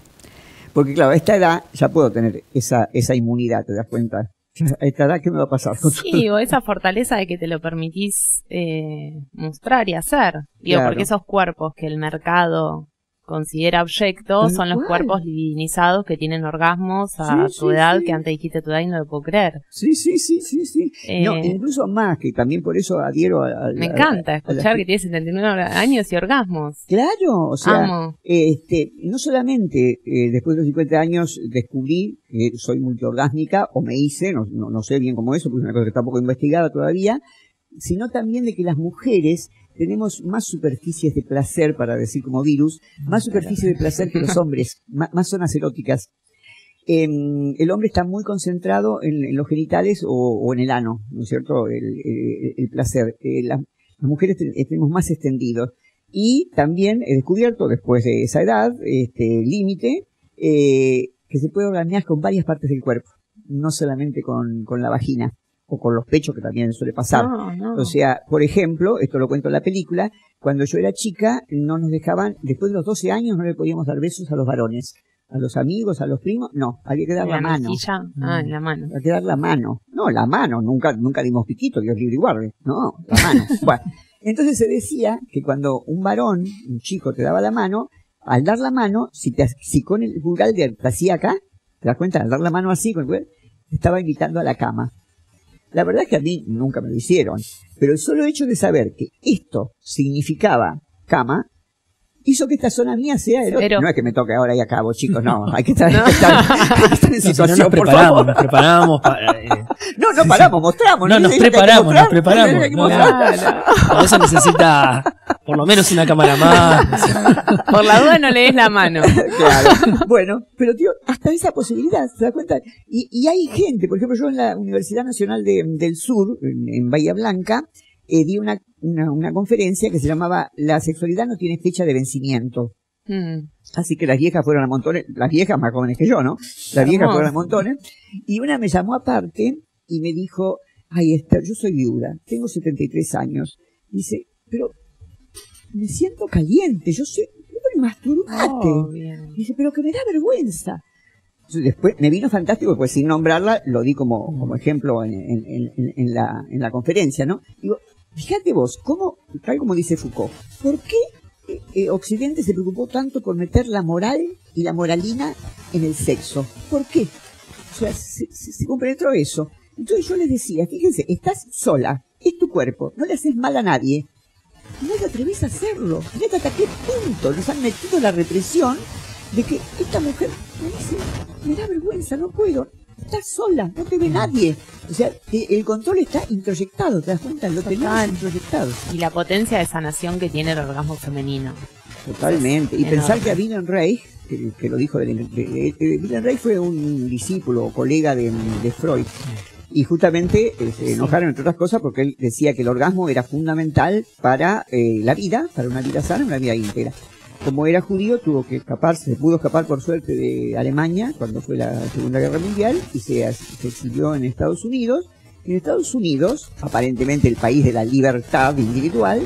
Porque claro, a esta edad ya puedo tener esa, esa inmunidad, ¿te das cuenta? a me va a pasar? Sí, o esa fortaleza de que te lo permitís eh, mostrar y hacer. Digo, porque esos cuerpos que el mercado considera abyecto son los cuerpos divinizados que tienen orgasmos a su edad, que antes dijiste tu edad y no lo puedo creer. Sí, sí, sí, sí, sí. Eh, incluso más, que también por eso adhiero a... me encanta escuchar que tienes 79 años y orgasmos. Claro, o sea, este no solamente eh, después de los 50 años descubrí que soy multiorgásmica, o me hice, no, sé bien cómo eso, porque es una cosa que está poco investigada todavía, sino también de que las mujeres tenemos más superficies de placer, para decir como virus, más superficies de placer que los hombres, más zonas eróticas. Em, el hombre está muy concentrado en, los genitales o, en el ano, ¿no es cierto? El, placer. Eh, las mujeres tenemos más extendidos. Y también he descubierto, después de esa edad, este límite, eh, que se puede organizar con varias partes del cuerpo, no solamente con la vagina con los pechos, que también suele pasar. O sea, por ejemplo, esto lo cuento en la película, cuando yo era chica no nos dejaban, después de los 12 años no le podíamos dar besos a los varones. A los amigos, a los primos, no, había que dar la, la mano. Ah, la mano. Había que dar la mano. No, la mano, nunca, nunca dimos piquito, Dios libre y guarde. No, la mano. bueno, entonces se decía que cuando un varón, un chico, te daba la mano, al dar la mano, si, te, si con el vulgar te hacía acá, ¿te das cuenta? Al dar la mano así, con el te estaba invitando a la cama. La verdad es que a mí nunca me lo hicieron, pero el solo hecho de saber que esto significaba cama hizo que esta zona mía sea el otro. No es que me toque ahora y acabo, chicos, no. Hay que estar, no. en situación, no, nos preparamos, preparamos para, eh, No, no paramos, mostramos. No, nos preparamos, nos preparamos. A eso necesita por lo menos una cámara más. por la duda no le des la mano. Claro. Bueno, pero tío, hasta esa posibilidad, ¿se da cuenta? Y, y hay gente, por ejemplo, yo en la Universidad Nacional del Sur, en, Bahía Blanca, eh, di una una, conferencia que se llamaba La sexualidad no tiene fecha de vencimiento. Mm. Así que las viejas fueron a montones, las viejas más jóvenes que yo, ¿no? Las viejas fueron a montones. Y una me llamó aparte y me dijo, ay Esther, yo soy viuda, tengo 73 años. Dice, pero me siento caliente, yo soy, me masturbate. Oh, dice, pero que me da vergüenza. Después me vino fantástico, pues sin nombrarla, lo di como, como ejemplo en, la, la, conferencia, ¿no? Digo, Fíjate vos, cómo, tal como dice Foucault, ¿por qué eh, eh, Occidente se preocupó tanto por meter la moral y la moralina en el sexo? ¿Por qué? O sea, se, compenetró eso. Entonces yo les decía, fíjense, estás sola, es tu cuerpo, no le haces mal a nadie. No te atreves a hacerlo. Fíjate hasta qué punto nos han metido la represión de que esta mujer me dice, me da vergüenza, no puedo, estás sola, no te ve nadie. O sea, e, el control está introyectado, te das cuenta, lo Total. tenemos introyectado. Y la potencia de sanación que tiene el orgasmo femenino. Totalmente. Y pensar que a Dylan Rey, que, lo dijo, Rey fue un discípulo o colega de, Freud. Y justamente eh, se enojaron, entre otras cosas, porque él decía que el orgasmo era fundamental para eh, la vida, para una vida sana, una vida íntegra como era judío, tuvo que escaparse, pudo escapar por suerte de Alemania cuando fue la Segunda Guerra Mundial y se, exilió en Estados Unidos. En Estados Unidos, aparentemente el país de la libertad individual,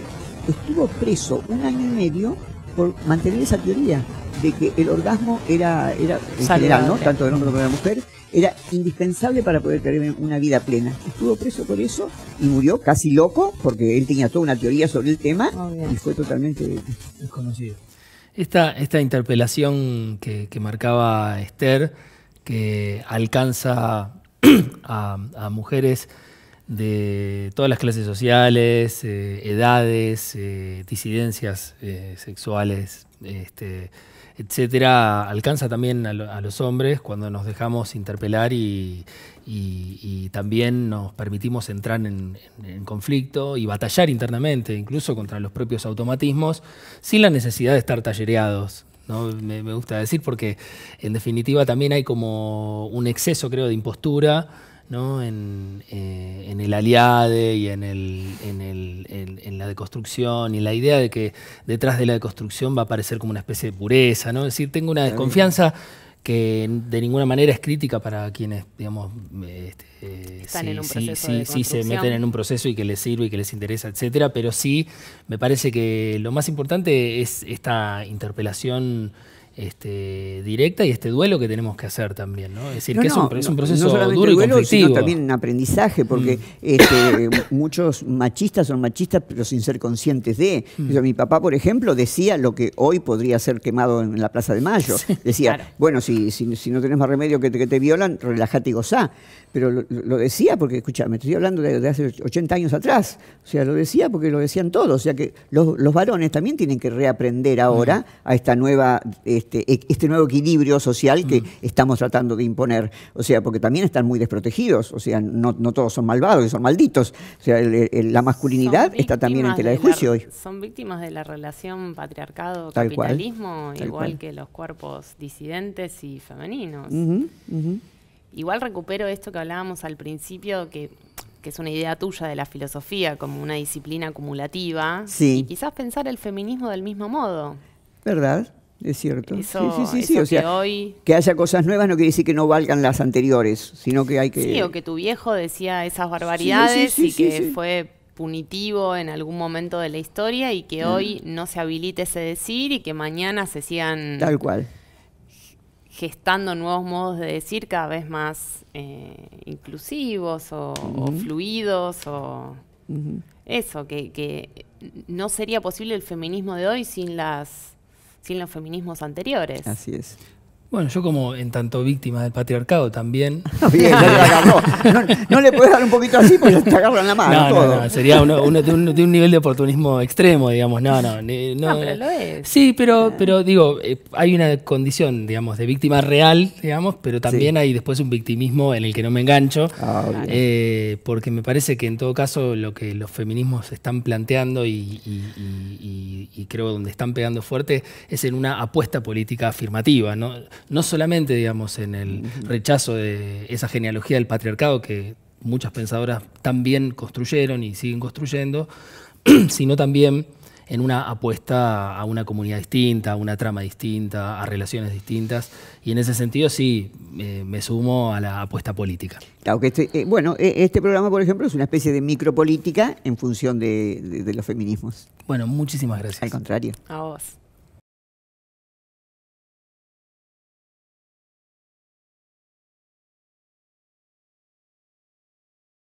estuvo preso un año y medio por mantener esa teoría de que el orgasmo era, era en general, tanto del hombre como de la mujer, era indispensable para poder tener una vida plena. Estuvo preso por eso y murió casi loco porque él tenía toda una teoría sobre el tema y fue totalmente desconocido. Esta, interpelación que, marcaba Esther, que alcanza a, mujeres de todas las clases sociales, eh, edades, eh, disidencias eh, sexuales, este, etcétera, alcanza también a, los hombres cuando nos dejamos interpelar y, también nos permitimos entrar en, conflicto y batallar internamente, incluso contra los propios automatismos, sin la necesidad de estar tallereados. ¿no? Me, me gusta decir porque en definitiva también hay como un exceso, creo, de impostura eh, en, el aliade y en, en, la deconstrucción y la idea de que detrás de la deconstrucción va a aparecer como una especie de pureza, ¿no? decir, tengo una desconfianza que de ninguna manera es crítica para quienes, digamos, este, se meten en un proceso y que les sirve y que les interesa, etcétera, pero sí me parece que lo más importante es esta interpelación este, directa y este duelo que tenemos que hacer también, ¿no? Es decir, que es, un, proceso duro duelo, y conflictivo. también un aprendizaje, porque mm. este, muchos machistas son machistas, pero sin ser conscientes de. Mm. mi papá, por ejemplo, decía lo que hoy podría ser quemado en la Plaza de Mayo. decía, bueno, si, si, no tenés más remedio que te, que violan, relájate y gozá. Pero lo, decía porque, me estoy hablando de, hace 80 años atrás. O sea, lo decía porque lo decían todos. O sea, que los, varones también tienen que reaprender ahora mm. a esta nueva... Este, e, este, nuevo equilibrio social que mm. estamos tratando de imponer. O sea, porque también están muy desprotegidos, o sea, no, todos son malvados, son malditos. O sea, la masculinidad está también en tela de, juicio hoy. Son víctimas de la relación patriarcado-capitalismo, igual que los cuerpos disidentes y femeninos. Igual recupero esto que hablábamos al principio, que es una idea tuya de la filosofía como una disciplina acumulativa, sí. y quizás pensar el feminismo del mismo modo. ¿Verdad? Es cierto. que, haya cosas nuevas no quiere decir que no valgan las anteriores, sino que hay que... Sí, o que tu viejo decía esas barbaridades y que fue punitivo en algún momento de la historia y que mm. hoy no se habilite ese decir y que mañana se sigan... Tal cual. Gestando nuevos modos de decir cada vez más eh, inclusivos o, fluidos o... Eso, que no sería posible el feminismo de hoy sin las sin los feminismos anteriores. Así es. Bueno, yo como en tanto víctima del patriarcado también. Ah, no, le puedes dar un poquito así porque te agarran la mano. No, todo. no sería uno, de, un, nivel de oportunismo extremo, digamos. No, no, no. pero Sí, pero, pero digo, eh, hay una condición, digamos, de víctima real, digamos, pero también hay después un victimismo en el que no me engancho, ah, eh, porque me parece que en todo caso lo que los feminismos están planteando y, y creo donde están pegando fuerte es en una apuesta política afirmativa, ¿no? no solamente, digamos, en el rechazo de esa genealogía del patriarcado que muchas pensadoras también construyeron y siguen construyendo, sino también en una apuesta a una comunidad distinta, a una trama distinta, a relaciones distintas. Y en ese sentido sí, me sumo a la apuesta política. Claro, que este, eh, bueno, eh, este programa, por ejemplo, es una especie de micropolítica en función de los feminismos. Bueno, muchísimas gracias. Al contrario. A vos.